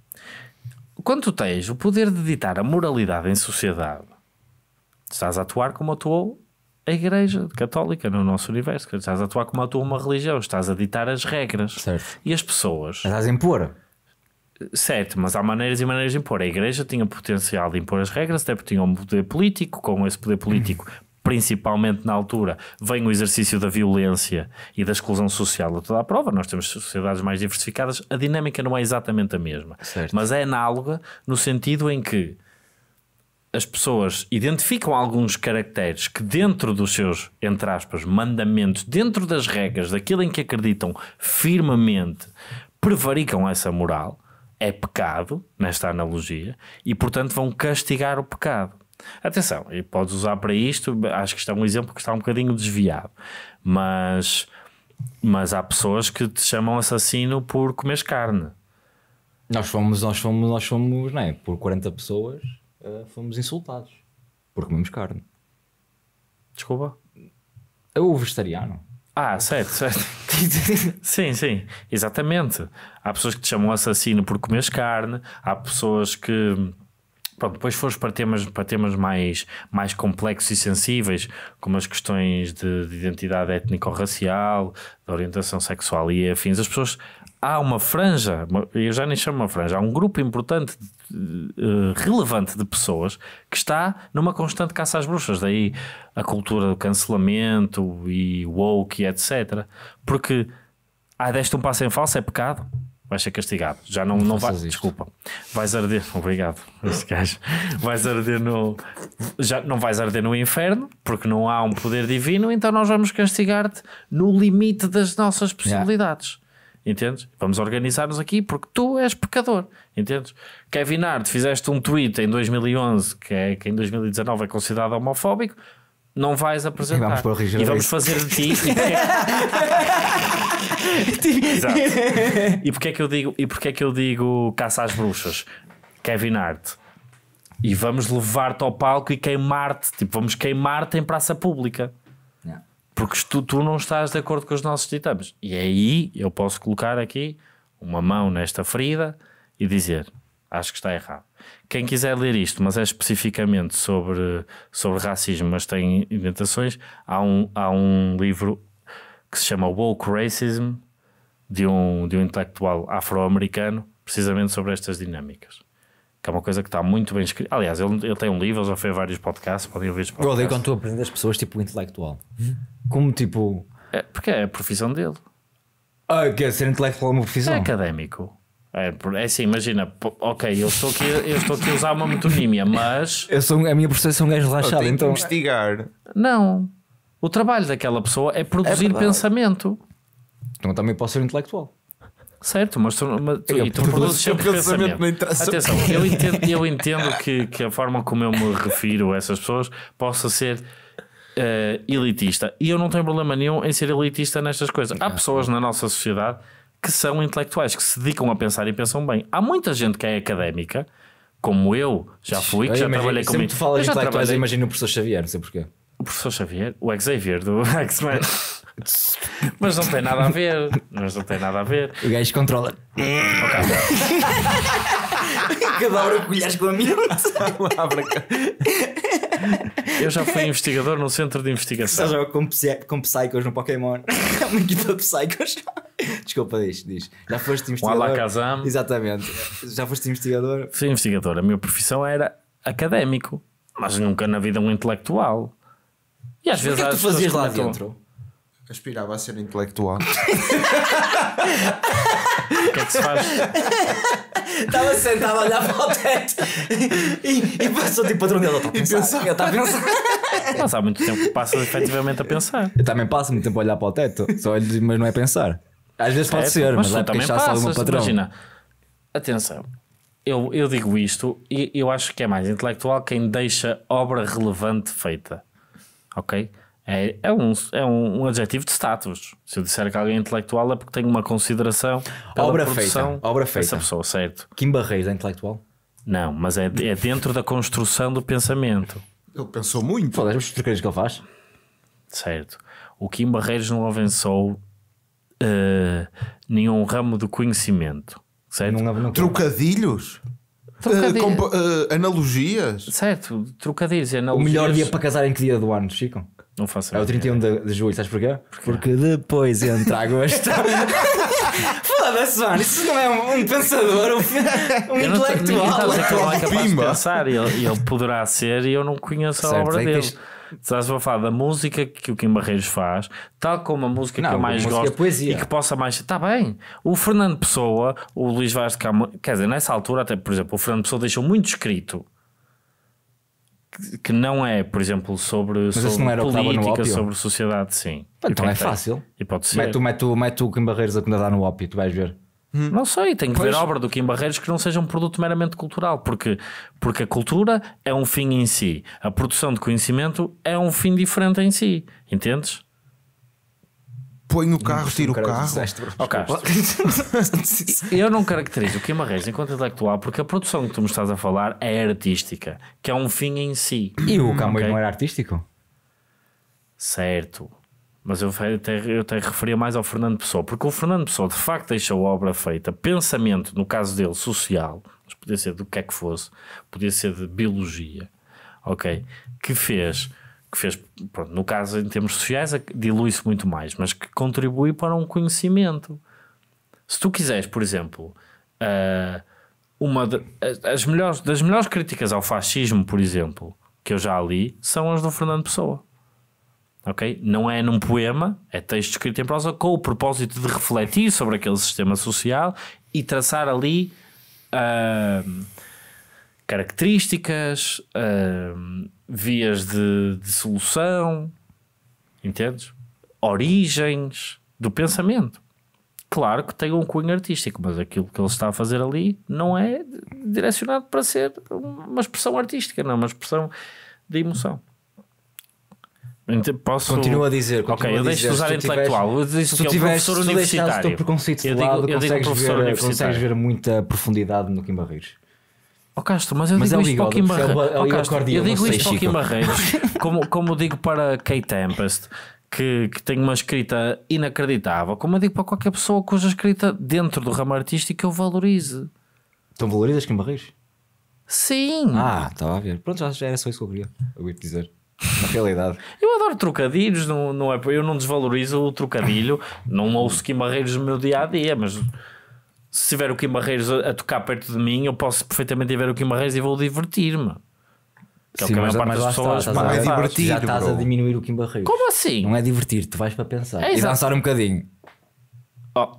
A: Quando tu tens o poder de ditar a moralidade em sociedade, estás a atuar como atuou a Igreja Católica no nosso universo. Estás a atuar como atua uma religião, estás a ditar as regras. Certo. E as pessoas. Estás a impor. Certo, mas há maneiras e maneiras de impor. A Igreja tinha potencial de impor as regras, até porque tinha um poder político. Com esse poder político, hum. principalmente na altura, vem o exercício da violência e da exclusão social a toda a prova. Nós temos sociedades mais diversificadas, a dinâmica não é exatamente a mesma, certo. mas é análoga no sentido em que as pessoas identificam alguns caracteres que, dentro dos seus, entre aspas, mandamentos, dentro das regras, daquilo em que acreditam firmemente, prevaricam essa moral, é pecado, nesta analogia, e portanto vão castigar o pecado. Atenção, e podes usar para isto, acho que está é um exemplo que está um bocadinho desviado, mas, mas há pessoas que te chamam assassino por comer carne. Nós fomos, nós fomos, nós fomos, não é? Por 40
B: pessoas uh, fomos insultados porque comemos carne. Desculpa? Eu, é o vegetariano.
A: Ah, certo, certo. [laughs] sim, sim, exatamente. Há pessoas que te chamam assassino por comeres carne, há pessoas que. Pronto, depois fores para temas, para temas mais, mais complexos e sensíveis, como as questões de, de identidade étnico-racial, de orientação sexual e afins, as pessoas há uma franja, eu já nem chamo uma franja, há um grupo importante, eh, relevante de pessoas que está numa constante caça às bruxas. Daí a cultura do cancelamento e woke etc. Porque ah, deste um passo em falso, é pecado. Vais ser castigado. Já não, não, não vai. Desculpa. Vais arder. [laughs] Obrigado. Esse gajo. Vais arder no. Já não vais arder no inferno, porque não há um poder divino, então nós vamos castigar-te no limite das nossas possibilidades. Yeah entendes? Vamos organizar-nos aqui porque tu és pecador, entendes? Kevin Hart, fizeste um tweet em 2011 que, é, que em 2019 é considerado homofóbico, não vais apresentar. E vamos, e vamos fazer de ti. [laughs] Exato. E porque é que eu digo, e porque é que eu digo caça às bruxas? Kevin Hart. E vamos levar-te ao palco e queimar-te. Tipo, vamos queimar-te em praça pública porque tu, tu não estás de acordo com os nossos ditames. E é aí eu posso colocar aqui uma mão nesta ferida e dizer: acho que está errado. Quem quiser ler isto, mas é especificamente sobre, sobre racismo, mas tem indentações, há um, há um livro que se chama Woke Racism, de um, de um intelectual afro-americano, precisamente sobre estas dinâmicas que é uma coisa que está muito bem escrita. Aliás, ele, ele tem um livro, ele já foi a vários podcasts, podem ouvir os podcasts. Eu odeio quando tu
B: aprendes as pessoas, tipo,
A: intelectual. Como, tipo... É, porque é a profissão dele. Ah, quer ser intelectual é uma profissão? É académico. É, é assim, imagina, ok, eu estou, aqui, eu estou aqui a usar uma metonímia, mas. Eu sou, a minha profissão é um gajo relaxado, então. investigar. Não. O trabalho daquela pessoa é produzir é pensamento. Então também posso ser intelectual. Certo, mas tu, mas tu, e tu produzes sempre pensamento. Atenção, eu entendo, eu entendo que, que a forma como eu me refiro a essas pessoas possa ser uh, elitista. E eu não tenho problema nenhum em ser elitista nestas coisas. Há pessoas na nossa sociedade que são intelectuais, que se dedicam a pensar e pensam bem. Há muita gente que é académica, como eu já fui, que eu já imagino, trabalhei comigo. Tu falas intelectuais, trabalhei... imagino o professor Xavier, não sei porquê o professor Xavier, o Xavier do [laughs] X-Men. [laughs] Mas não tem nada a ver. Mas não tem nada a ver. O gajo controla. Ok. Cada hora colheres com a minha Eu já fui investigador no centro de
B: investigação. Já jogo com, com Psychos no Pokémon. [laughs] uma equipa de Psychos. Desculpa, diz, diz. Já foste investigador.
A: O Exatamente. Já foste investigador. Fui investigador. A minha profissão era académico, mas nunca na vida um intelectual. E às vezes. O que é que tu fazias lá comentam... dentro? Aspirava a ser intelectual. o que é que se faz? Estava sentado a olhar para o teto e, e passou tipo a dronela. E pensar. a pensar. Mas há muito tempo que passas efetivamente a pensar.
B: Eu também passo muito tempo a olhar para o teto, só olho, mas não é pensar. Às vezes pode é, ser, mas, mas é também passas, patrão. Imagina,
A: atenção, eu, eu digo isto e eu acho que é mais intelectual quem deixa obra relevante feita ok? É, é, um, é um, um, adjetivo de status. Se eu disser que alguém é intelectual é porque tem uma consideração pela obra produção feita, obra feita. dessa pessoa, certo? Kim Barreiros é intelectual? Não, mas é, é dentro da construção do pensamento. Ele pensou muito. Todas as porcarias que ele faz. Certo. O Kim Barreiros não avançou uh, nenhum ramo do conhecimento, certo? Não, não, não, Trocadilhos? Eh, Trocadilho. Uh, eh, uh, analogias? Certo, trocadilhos e O melhor dia para casar em que dia do ano, Chico? Não
B: faço É o 31 de, de julho, sabes porquê? Porque depois entra agosto. [laughs]
A: Foda-se, mano, isso não
B: é um, um pensador, um, fi- um Eu não está a intelectual. ele é capaz de
A: Pimba. pensar, ele, ele poderá ser e eu não conheço a obra é dele. tens- Estás a falar da música que o Kim Barreiros faz, tal como a música não, que eu mais é gosto e que possa mais. Está bem. O Fernando Pessoa, o Luís Vaz de Camões, quer dizer, nessa altura, até por exemplo, o Fernando Pessoa deixou muito escrito que não é, por exemplo, sobre, Mas sobre não era política, sobre sociedade, sim. Então é fácil. E pode ser.
B: Mete, o Kim Barreiros a condadar no ópio, tu
A: vais ver. Hum. Não sei, tem que pois. ver obra do Kim Barreiros que não seja um produto meramente cultural, porque, porque a cultura é um fim em si, a produção de conhecimento é um fim diferente em si, entendes? Põe no carro, tiro o carro. [laughs] eu não caracterizo o Kim Barreiros enquanto intelectual porque a produção que tu me estás a falar é artística, que é um fim em si. E o Camões okay? não era artístico? Certo mas eu até, eu até referia mais ao Fernando Pessoa, porque o Fernando Pessoa de facto deixou a obra feita, pensamento, no caso dele, social, mas podia ser do que é que fosse, podia ser de biologia, ok? Que fez, que fez pronto, no caso em termos sociais, é dilui-se muito mais, mas que contribui para um conhecimento. Se tu quiseres, por exemplo, uh, uma de, as melhores, das melhores críticas ao fascismo, por exemplo, que eu já li, são as do Fernando Pessoa ok? Não é num poema, é texto escrito em prosa com o propósito de refletir sobre aquele sistema social e traçar ali uh, características, uh, vias de, de solução, entendes? Origens do pensamento. Claro que tem um cunho artístico, mas aquilo que ele está a fazer ali não é direcionado para ser uma expressão artística, não é uma expressão de emoção. Então, posso... Continuo a dizer. Continuo ok, eu deixo de usar intelectual. eu disse é se tu tiveres, professor universitário. o teu preconceito de eu lado, digo, eu consegues, ver, consegues ver
B: muita profundidade no Kim Barreiros. Oh Castro, mas eu mas digo é isto para o Kim Barreiros. É é oh, eu digo isto para o Kim Barreiros,
A: [laughs] como, como digo para Kate Tempest. Que, que, tem uma escrita inacreditável, como eu digo para qualquer pessoa cuja escrita dentro do ramo artístico eu valorize. Então valorizas Kim Barreiros? Sim! Ah,
B: estava a ver. Pronto, já, era só isso que eu queria. dizer
A: na realidade. Eu adoro trocadilhos, não, não é, eu não desvalorizo o trocadilho, não ouço quimarreiros no meu dia a dia, mas se tiver o quimarreiros a, a tocar perto de mim, eu posso perfeitamente ver o quimarreiros e vou divertir-me. Que Sim, é o que a maior parte das pessoas está, não é divertir, já estás a diminuir o quimarreiros. Como assim? Não
B: é divertir, tu vais para pensar é e dançar um bocadinho. Oh.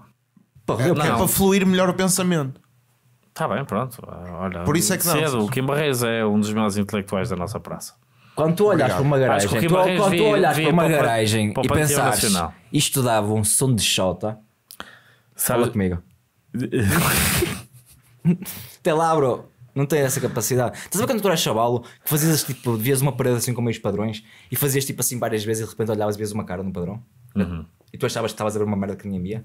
B: Porra, é, é para
A: fluir melhor o pensamento. Está bem, pronto. Olha, Por isso é que não. o Kim Barreiros é um dos melhores intelectuais da nossa praça. Quando tu olhas para uma garagem, tu, quando tu olhas para uma garagem e pensares isto dava um som de chota, Sabe... fala
B: comigo. [laughs] Até lá, bro. Não tem essa capacidade. Estás a ver quando tu eras chavalo, que fazias tipo, vias uma parede assim com meios padrões e fazias tipo assim várias vezes e de repente olhavas e vias uma cara no padrão? Uhum. E tu achavas que estavas a ver uma merda que nem via?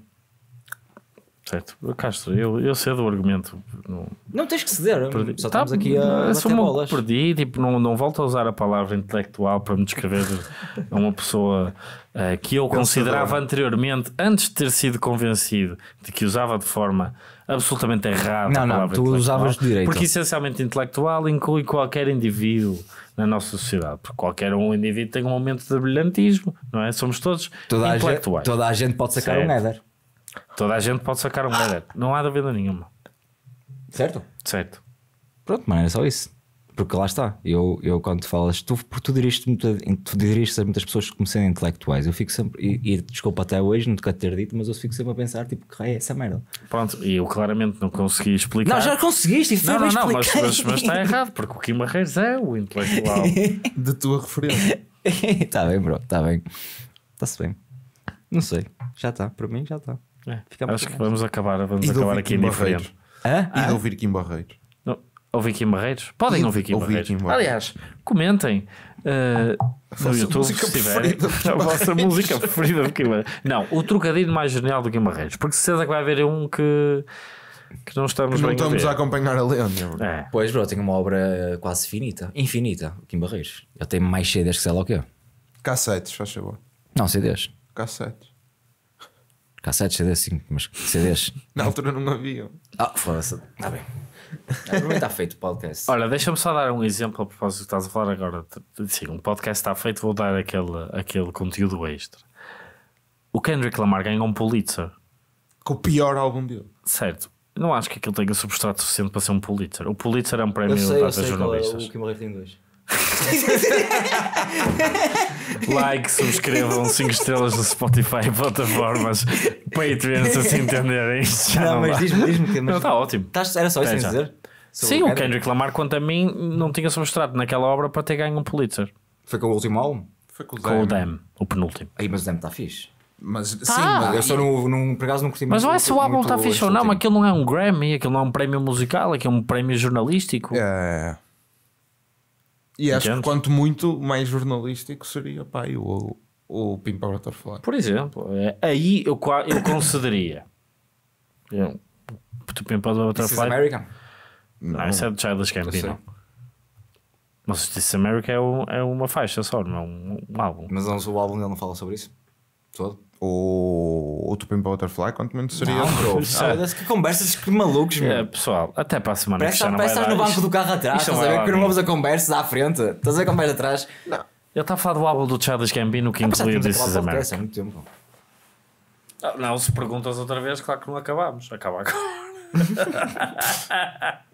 A: Certo. Castro, eu, eu cedo o argumento. Não,
B: não tens que ceder. Perdi. Só estamos tá, aqui a bater bolas.
A: Perdi, tipo, não, não volto a usar a palavra intelectual para me descrever a uma pessoa uh, que eu considerava anteriormente, antes de ter sido convencido de que usava de forma absolutamente errada não, a palavra não, tu usavas direito. Porque essencialmente intelectual inclui qualquer indivíduo na nossa sociedade, porque qualquer um indivíduo tem um momento de brilhantismo, não é? Somos todos toda intelectuais. A gente, toda a gente pode sacar certo. um éder. Toda a gente pode sacar um Eder. Não há dúvida nenhuma. Certo? Certo.
B: Pronto, mas era é só isso. Porque lá está, eu, eu quando falas, tu, tu diriste muita, tu diriste a muitas pessoas como sendo intelectuais. Eu fico sempre, e, e desculpa até hoje, não te quero ter dito, mas eu fico sempre a pensar, tipo, que é essa merda?
A: Pronto, e eu claramente não consegui explicar. Não, já conseguiste, e foi não, não, não, mas, mas, mas, está errado, porque o Kim Barreiros é o intelectual [laughs] de tua referência. Está [laughs] bem, bro, está
B: bem. Está-se bem. Não sei, já está, para mim já está. É. Acho que vamos acabar, vamos acabar aqui em Hã? E de ouvir
A: ah. Kim Barreiros. ouvir Kim Barreiros? Podem e ouvir Kim ouvir Barreiros. Kim Barreiros. Aliás, comentem. Uh, no YouTube, se tiverem [laughs] a vossa música preferida do Barreiros. Não, o trocadilho mais genial do Barreiros porque certeza que vai haver um que, que não estamos que não estamos a, a,
B: acompanhar a lenda. É. Pois, bro, tenho uma obra quase finita, infinita, Kim Barreiros Eu tenho mais CDs que sei lá o quê. Cassetes, faz favor. Não, CDs. Cassetes. Cassetes, CDs, 5 mas CDs. Na altura não haviam.
A: Ah, foda-se, está
B: bem. Normalmente está feito o podcast.
A: Olha, deixa-me só dar um exemplo a propósito do que estás a falar agora. Sim, um podcast está feito, vou dar aquele, aquele conteúdo extra. O Kendrick Lamar ganhou um Pulitzer. Com o pior álbum dele. Certo. Não acho que aquilo tenha substrato suficiente para ser um Pulitzer. O Pulitzer é um prémio eu sei, eu sei jornalistas.
B: Qual é o que tem dois
A: like, subscrevam 5 estrelas no Spotify, plataformas, Patreon, se assim entenderem. É não, não, mas diz-me diz que. não, está ótimo. Tás, era só isso tá, a dizer? Sim, o Kendrick. Lamar, quanto a mim, não tinha substrato naquela obra para ter ganho um Pulitzer. Foi com o último álbum? Foi com o Dam. Com o Dam, o penúltimo. Aí, mas o Dam está fixe. Mas tá. sim, mas eu só não, não, por não curti Mas não é se o álbum está fixe ou não, aquilo não é um Grammy, aquilo não é um prémio musical, aquilo é um prémio jornalístico. É. E acho Entendo. que quanto muito mais jornalístico seria pá, o, o Pimpa Butterfly. Por exemplo, é, aí eu, eu concederia. eu, tu Pimpa Butterfly. American. Não, não, isso é do Childish Gambino. Mas This America é, o, é uma faixa só, não é um, um álbum. Mas não, o álbum ele não fala sobre isso? Todo?
B: ou, ou Pimp Butterfly, quanto
A: menos seria não, Olha, ah. Que conversas que malucos, meu. É, pessoal, até para a semana parece, que já não vai estar no banco do carro atrás, estás a ver? Que não vamos
B: a conversas à frente, estás a ver conversas atrás. Não. Ele está a falar do álbum do Charles Gambino que ah, incluiu This is America.
A: muito tempo. Ah, não, se perguntas outra vez, claro que não acabámos. Acaba agora. [laughs]